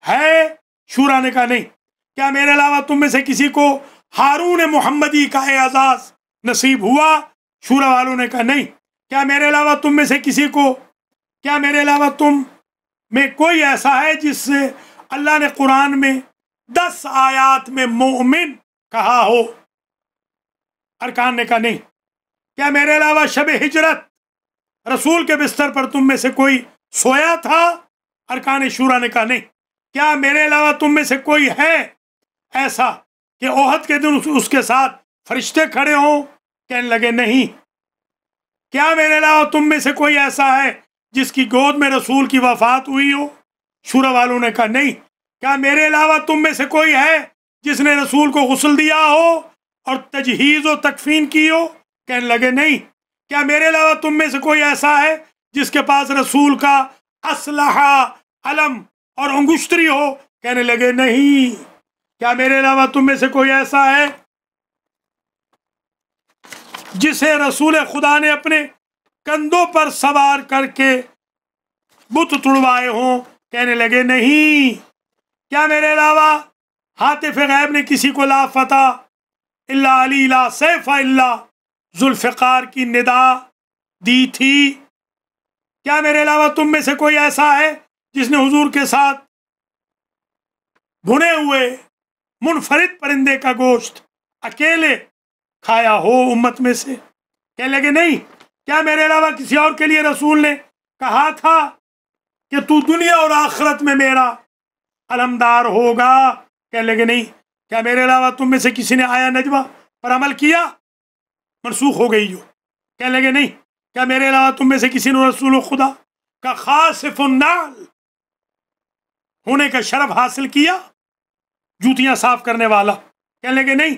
है शूरा ने कहा नहीं क्या मेरे अलावा तुम में से किसी को हारून मोहम्मदी का एजाज नसीब हुआ शूरा वालों ने कहा नहीं क्या मेरे अलावा तुम में से किसी को क्या मेरे अलावा तुम में कोई ऐसा है जिससे अल्लाह ने कुरान में दस आयात में मोमिन कहा हो अरकान ने कहा नहीं क्या मेरे अलावा शब हिजरत रसूल के बिस्तर पर तुम में से कोई सोया था अरकान शूरा ने कहा नहीं क्या मेरे अलावा तुम में से कोई है ऐसा कि ओहद के दिन उस, उसके साथ फरिश्ते खड़े हों कहने लगे नहीं क्या मेरे अलावा तुम में से कोई ऐसा है जिसकी गोद में रसूल की वफात हुई हो शूरा वालों ने कहा नहीं क्या मेरे अलावा तुम में से कोई है जिसने रसूल को गसल दिया हो और तजहीज़ और तकफीन की हो कहने लगे नहीं क्या मेरे अलावा तुम में से कोई ऐसा है जिसके पास रसूल का असलहा अलम और अंगुश्तरी हो कहने लगे नहीं क्या मेरे अलावा तुम में से कोई ऐसा है जिसे रसूल खुदा ने अपने कंधों पर सवार करके बुत तुड़वाए हों कहने लगे नहीं क्या मेरे अलावा हातिफ गैब ने किसी को लापता इल्ला अली इला सैफा इल्ला जुल्फ़ार की निदा दी थी क्या मेरे अलावा तुम में से कोई ऐसा है जिसने हुजूर के साथ भुने हुए मुनफरद परिंदे का गोश्त अकेले खाया हो उम्मत में से कह लगे नहीं क्या मेरे अलावा किसी और के लिए रसूल ने कहा था कि तू दुनिया और आखरत में मेरा अलमदार होगा कह लगे नहीं क्या मेरे अलावा तुम में से किसी ने आया नजमा पर अमल किया मनसूख हो गई जो कह लगे नहीं क्या मेरे अलावा तुम में से किसी ने रसूल खुदा का खास फुनाल होने का शरफ हासिल किया जूतियां साफ करने वाला कह लगे नहीं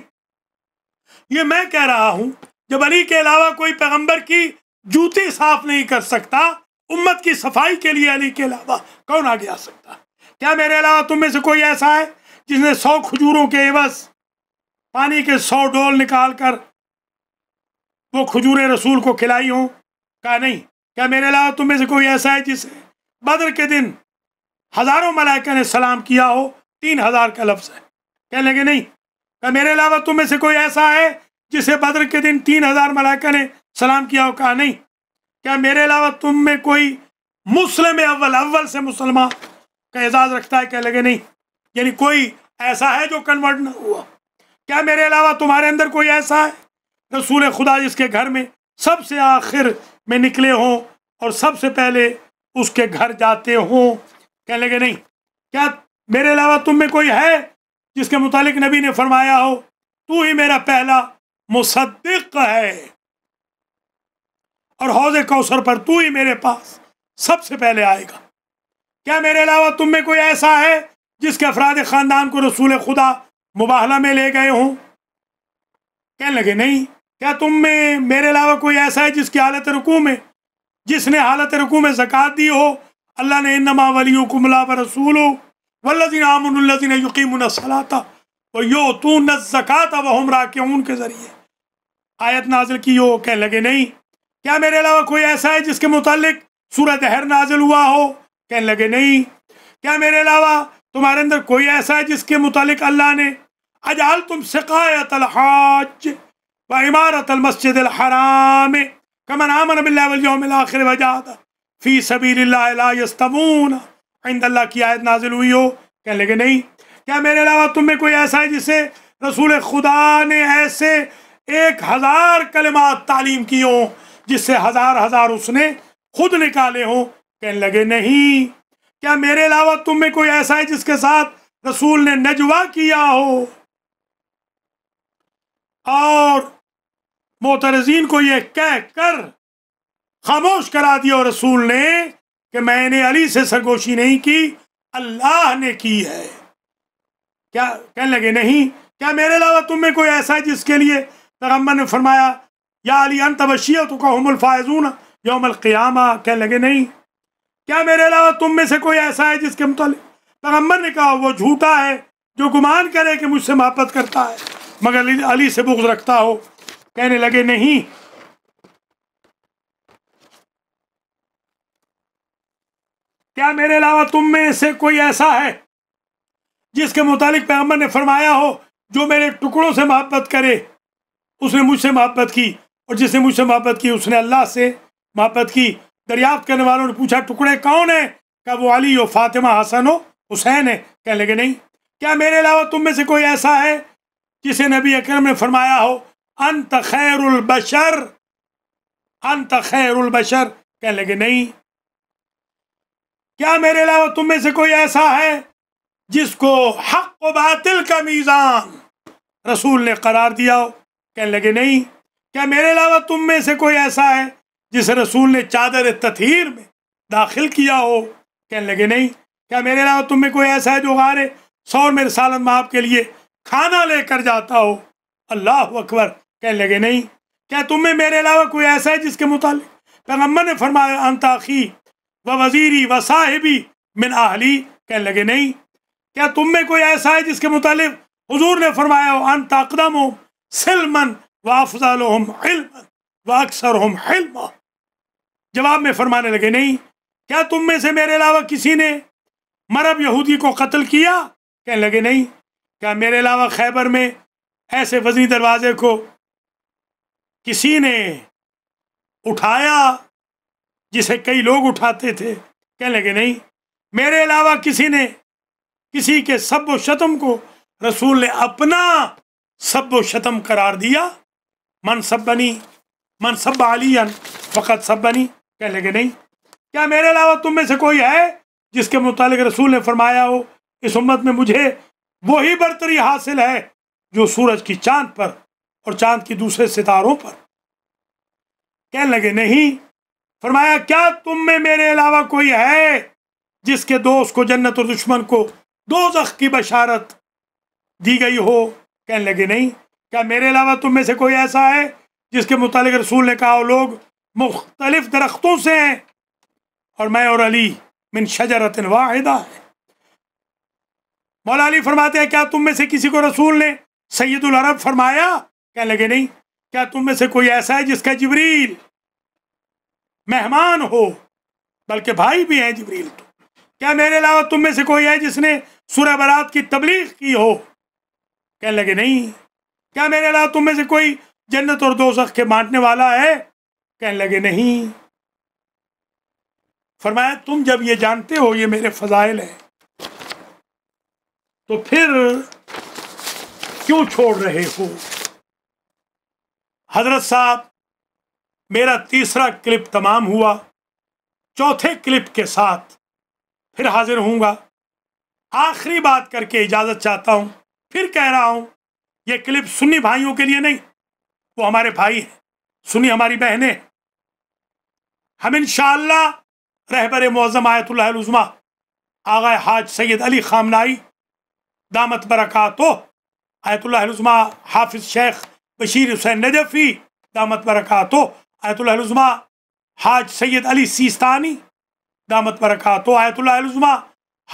ये मैं कह रहा हूं जब अली के अलावा कोई पैगंबर की जूती साफ नहीं कर सकता उम्मत की सफाई के लिए अली के अलावा कौन आगे आ सकता क्या मेरे अलावा तुम में से कोई ऐसा है जिसने सौ खजूरों के एवस पानी के सौ डोल निकाल कर वो खजूर रसूल को खिलाई हों कहा नहीं क्या मेरे अलावा तुम में से कोई ऐसा है जिसे बदर के दिन हज़ारों मलाइका ने सलाम किया हो तीन हज़ार का लफ्ज़ है कह लेंगे नहीं क्या मेरे अलावा तुम में से कोई ऐसा है जिसे बदर के दिन तीन हज़ार मलाइका ने सलाम किया हो कहा नहीं क्या मेरे अलावा तुम में कोई मुस्लिम अव्वल अव्वल से मुसलमान का एजाज़ रखता है कह लगे नहीं यानी कोई ऐसा है जो कन्वर्ट ना हुआ क्या मेरे अलावा तुम्हारे अंदर कोई ऐसा है रसूल खुदा जिसके घर में सबसे आखिर में निकले हों और सबसे पहले उसके घर जाते हों कहने लगे नहीं क्या मेरे अलावा तुम में कोई है जिसके मुतालिक नबी ने फरमाया हो तू ही मेरा पहला मुसद्दिक है और हौज कौसर पर तू ही मेरे पास सबसे पहले आएगा क्या मेरे अलावा तुम में कोई ऐसा है जिसके अफराद ख़ानदान को रसूल खुदा मुबाहला में ले गए हों कहने लगे नहीं क्या तुम में मेरे अलावा कोई ऐसा है जिसकी हालत रुकू में जिसने हालत रुकू में ज़क़़त दी हो अल्लाह ने नमा वली कुमला व रसूल वल्लिन आमिन यकीम सलाता और यो तू न ज़क़़त वहम राक्यून के ज़रिए आयत नाजिल की हो कहने लगे नहीं क्या मेरे अलावा कोई ऐसा है जिसके मुतल सूरत हर नाजिल हुआ हो कहने लगे नहीं क्या मेरे अलावा तुम्हारे अंदर कोई ऐसा है जिसके मुतालिक अल्लाह ने अजाल तुम शिकायत हाज व इमारत मस्जिद हराम कमन आमन आखिर वजाद फ़ी सबी की आयत नाजिल हुई हो कह लगे नहीं क्या मेरे अलावा तुम में कोई ऐसा है जिसे रसूल खुदा ने ऐसे एक हज़ार कलमात तालीम की हों जिससे हज़ार हज़ार उसने खुद निकाले हों कहने लगे नहीं क्या मेरे अलावा तुम में कोई ऐसा है जिसके साथ रसूल ने नजवा किया हो और मोतरजीन को यह कह कर खामोश करा दिया रसूल ने कि मैंने अली से सरगोशी नहीं की अल्लाह ने की है क्या कहने लगे नहीं क्या मेरे अलावा तुम में कोई ऐसा है जिसके लिए पैगम्बर ने फरमाया या अली अन तबशिया तो कहमल फायजून योमल क़ियामा कह लगे नहीं क्या मेरे अलावा तुम में से कोई ऐसा है जिसके मुतालिक पैगम्बर ने कहा वो झूठा है जो गुमान करे कि मुझसे महापत करता है मगर अली से बुग्ज रखता हो कहने लगे नहीं क्या मेरे अलावा तुम में से कोई ऐसा है जिसके मुतालिक पैगम्बर ने फरमाया हो जो मेरे टुकड़ों से मोहब्बत करे उसने मुझसे मोहब्बत की और जिसने मुझसे मोहब्बत की उसने अल्लाह से मोहब्बत की दरियाफ्त करने वालों ने पूछा टुकड़े कौन है क्या वो अली हो फातिमा हसन हो हुसैन है कह लगे नहीं क्या मेरे अलावा तुम में से कोई ऐसा है जिसे नबी अकरम ने फरमाया हो अंत खैरुल बशर अंत खैरुल बशर लगे नहीं क्या मेरे अलावा तुम में से कोई ऐसा है जिसको हक व बातिल का मीज़ान रसूल ने करार दिया हो कह लगे नहीं क्या मेरे अलावा तुम में से कोई ऐसा है जिस रसूल ने चादर तथीर में दाखिल किया हो कहने लगे नहीं क्या मेरे अलावा तुम में कोई ऐसा है जो गारे सौर मेरे सालन माँ आपके लिए खाना लेकर जाता हो अल्लाह अकबर कहने लगे नहीं क्या तुम में मेरे अलावा कोई ऐसा है जिसके मुताल पैगम्बर ने फरमाया अंताखी व वजीरी व साहिबी मिन आहली कहने लगे नहीं क्या तुम में कोई ऐसा है जिसके मुताल हजूर ने फरमाया हो अन ताकदम सिलमन व अफजाल हम व अक्सर हम हिलमा जवाब में फरमाने लगे नहीं क्या तुम में से मेरे अलावा किसी ने मरब यहूदी को कत्ल किया कहने लगे नहीं क्या मेरे अलावा खैबर में ऐसे वजी दरवाजे को किसी ने उठाया जिसे कई लोग उठाते थे कहने लगे नहीं मेरे अलावा किसी ने किसी के सब शतम को रसूल ने अपना सब शतम करार दिया मन सब बनी मन सब आलियन फ़कत सब बनी कह लगे नहीं क्या मेरे अलावा तुम में से कोई है जिसके मुतल रसूल ने फरमाया हो इस उम्मत में मुझे वही बरतरी हासिल है जो सूरज की चांद पर और चांद की दूसरे सितारों पर कह लगे नहीं फरमाया क्या तुम में मेरे अलावा कोई है जिसके दोस्त को जन्नत और दुश्मन को दो की बशारत दी गई हो कहने लगे नहीं क्या मेरे अलावा तुम में से कोई ऐसा है जिसके मुतालिक रसूल ने कहा लोग मुख्तलिफ दरख्तों से हैं और मैं और अली मिन शजरत वाहिदा है मौला अली फरमाते हैं क्या तुम में से किसी को रसूल ने सैदुल अरब फरमाया कह लगे नहीं क्या तुम में से कोई ऐसा है जिसका जबरील मेहमान हो बल्कि भाई भी हैं जबरील तो क्या मेरे अलावा तुम में से कोई है जिसने सूर्य बरात की तबलीग की हो कह लगे नहीं क्या मेरे अलावा तुम में से कोई जन्नत और दोजख के बांटने वाला है कहने लगे नहीं फरमाया तुम जब ये जानते हो ये मेरे फजाइल हैं तो फिर क्यों छोड़ रहे हो हजरत साहब मेरा तीसरा क्लिप तमाम हुआ चौथे क्लिप के साथ फिर हाजिर होऊंगा आखिरी बात करके इजाज़त चाहता हूं फिर कह रहा हूं ये क्लिप सुन्नी भाइयों के लिए नहीं वो हमारे भाई हैं सुनी हमारी बहनें हैं हम इन रहबर मौज़म आयतुल्लाज़मा आगा हाज सैद अली खामनाई दामत बरक़ात आयतुल्लाज़मा हाफिज़ शेख बशीर हुसैन नजफ़ी दामत बरक़ात आयतुल्लाज़मा हाज सैद अली सीस्तानी दामत बरक़ात आयतुल्लाज़मा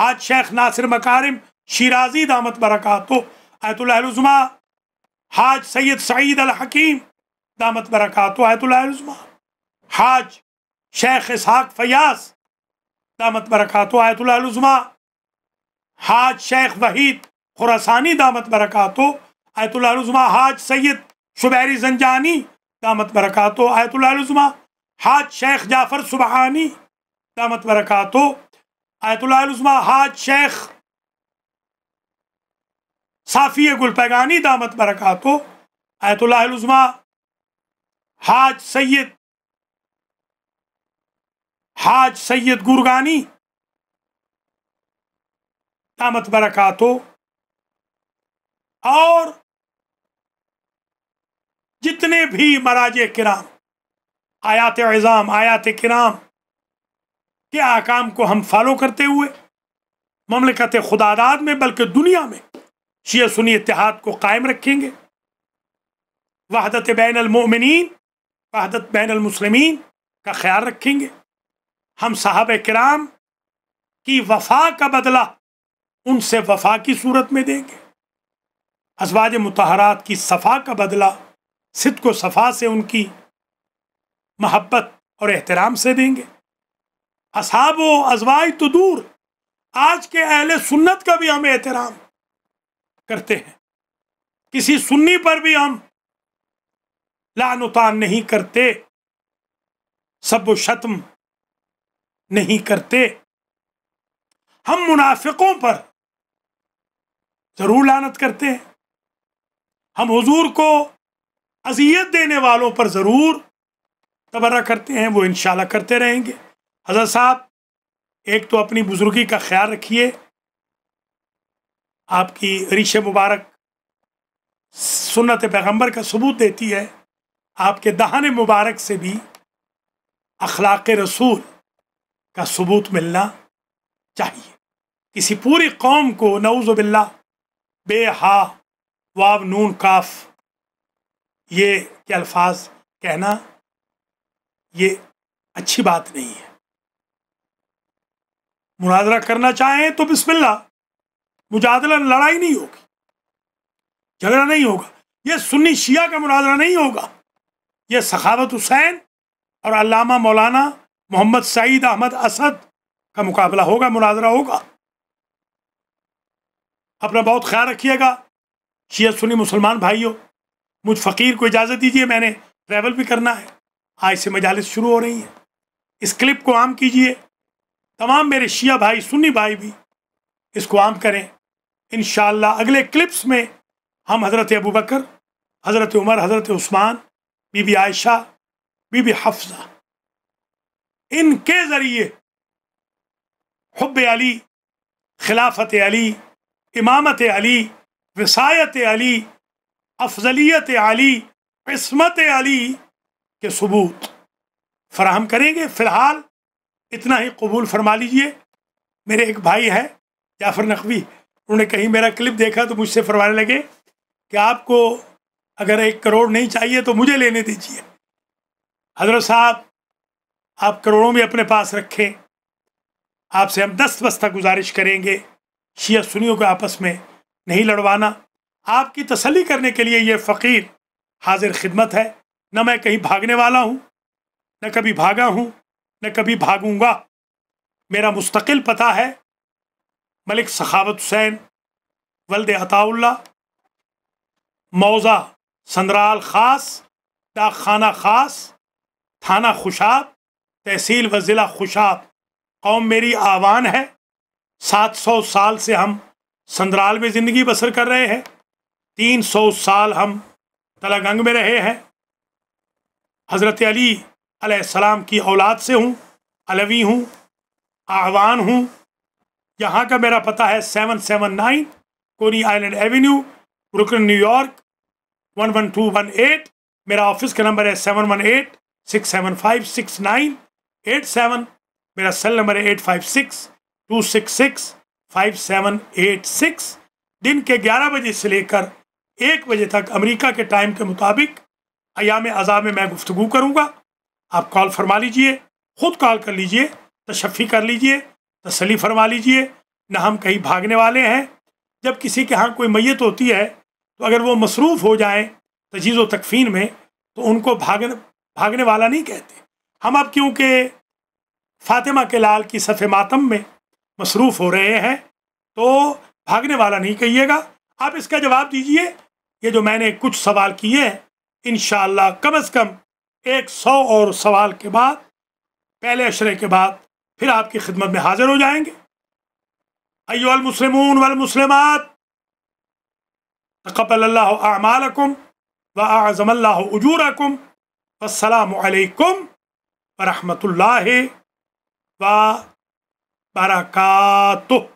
हाज शेख नासिर मकारिम शिराजी दामत बरक़ात आयतुल्लाज़मा हाज सैद सईद अल हकीम दामत बरक़ात आयतुल्लाज़मा हाज शेख इसहाक फयास दामत बरकत आयतुल्लाजमा हाज शेख वहीद खुरासानी दामत बरकत आयतुल्लाजमा हाज सैयद शुबैरी जंजानी दामत बरकत आयतुल्लाजमा हाज शेख जाफ़र सुबहानी दामत बरकत आयतुल्लाजमा हाज शेख साफ़िया गुलपैगानी दामत बरकत आयतुल्लाजमा हाज सैद हाज सैयद गुरगानी दामत बरकातो और जितने भी मराज किराम आयात एज़ाम आयात किराम के आकाम को हम फॉलो करते हुए ममलकत खुदादाद में बल्कि दुनिया में शी सुनी इतिहाद को कायम रखेंगे वहदत बैन अलमोमिन वहदत बैन अलमुसलमिन का ख्याल रखेंगे हम साहब कराम की वफा का बदला उनसे वफा की सूरत में देंगे असवाज मतहरात की सफ़ा का बदला सिद को सफ़ा से उनकी महब्बत और एहतराम से देंगे असाब व अजवाज तो दूर आज के अहल सुन्नत का भी हम एहतराम करते हैं किसी सुन्नी पर भी हम लान उतान नहीं करते सब शत्म नहीं करते हम मुनाफिकों पर ज़रूर लानत करते हैं हम हुजूर को अजियत देने वालों पर ज़रूर तबर्रा करते हैं वो इन करते रहेंगे हजरत साहब एक तो अपनी बुज़ुर्गी का ख्याल रखिए आपकी रिश मुबारक सुन्नत पैगंबर का सबूत देती है आपके दहान मुबारक से भी अखलाक रसूल का सबूत मिलना चाहिए किसी पूरी कौम को नवज़बिल्ला बे हा वाव नून काफ ये के अल्फाज कहना ये अच्छी बात नहीं है मुनाजरा करना चाहें तो बिस्मिल्ला मुजादला लड़ाई नहीं होगी झगड़ा नहीं होगा ये सुन्नी शिया का मुनाजरा नहीं होगा ये सखावत हुसैन और अलामा मौलाना मोहम्मद सईद अहमद असद का मुकाबला होगा मुनाजरा होगा अपना बहुत ख्याल रखिएगा शिया सुनी मुसलमान भाइयों मुझ फ़कीर को इजाज़त दीजिए मैंने ट्रैवल भी करना है आज से मजालस शुरू हो रही हैं इस क्लिप को आम कीजिए तमाम मेरे शिया भाई सुन्नी भाई भी इसको आम करें इन अगले क्लिप्स में हम हज़रत अबू बकर हज़रत उमर हज़रत उस्मान बीबी आयशा बीबी हफ्ज़ा इनके ज़रिए हब अली खिलाफत अली इमामत अली वसायत अली अफजलियत अली इसमत अली के सबूत फराहम करेंगे फ़िलहाल इतना ही कबूल फरमा लीजिए मेरे एक भाई है जाफर नकवी उन्होंने कहीं मेरा क्लिप देखा तो मुझसे फरमाने लगे कि आपको अगर एक करोड़ नहीं चाहिए तो मुझे लेने दीजिए हजरत साहब आप करोड़ों भी अपने पास रखें आपसे हम दस बस्ता गुजारिश करेंगे शिया सुनियों को आपस में नहीं लड़वाना आपकी तसली करने के लिए ये फ़कीर हाजिर खिदमत है न मैं कहीं भागने वाला हूँ न कभी भागा हूँ न कभी भागूँगा मेरा मुस्तकिल पता है मलिक सखावत हुसैन वल्द अताउल्ला मौज़ा संदराल ख़ास डाक खाना ख़ास थाना खुशाब तहसील व ज़िला खुशाब कौम मेरी आवान है सात सौ साल से हम संदराल में ज़िंदगी बसर कर रहे हैं तीन सौ साल हम तलागंग में रहे हैं हज़रत अली सलाम की औलाद से हूँ अलवी हूँ आवान हूँ यहाँ का मेरा पता है seven seven nine Coney Island avenue रुकन New York one one two one eight मेरा ऑफिस का नंबर है seven one eight six seven five six nine eight seven मेरा सेल नंबर है eight five six two six six five seven eight six दिन के ग्यारह बजे से लेकर एक बजे तक अमेरिका के टाइम के मुताबिक अयाम अज़ा में मैं गुफ्तु करूँगा आप कॉल फरमा लीजिए ख़ुद कॉल कर लीजिए तशफ़ी कर लीजिए तसली फरमा लीजिए न हम कहीं भागने वाले हैं जब किसी के यहाँ कोई मैत होती है तो अगर वो मसरूफ़ हो जाएँ तजीज़ व तकफीन में तो उनको भागने भागने वाला नहीं कहते हम अब क्योंकि फातिमा के लाल की सफ़े मातम में मसरूफ़ हो रहे हैं तो भागने वाला नहीं कहिएगा आप इसका जवाब दीजिए ये जो मैंने कुछ सवाल किए हैं इन कम अज़ कम एक सौ और सवाल के बाद पहले अशरे के बाद फिर आपकी खिदमत में हाजिर हो जाएंगे अयोल मुसलमून वल मुसलमात व आज़म अजूरकुम वसलामकुम ورحمة الله وبركاته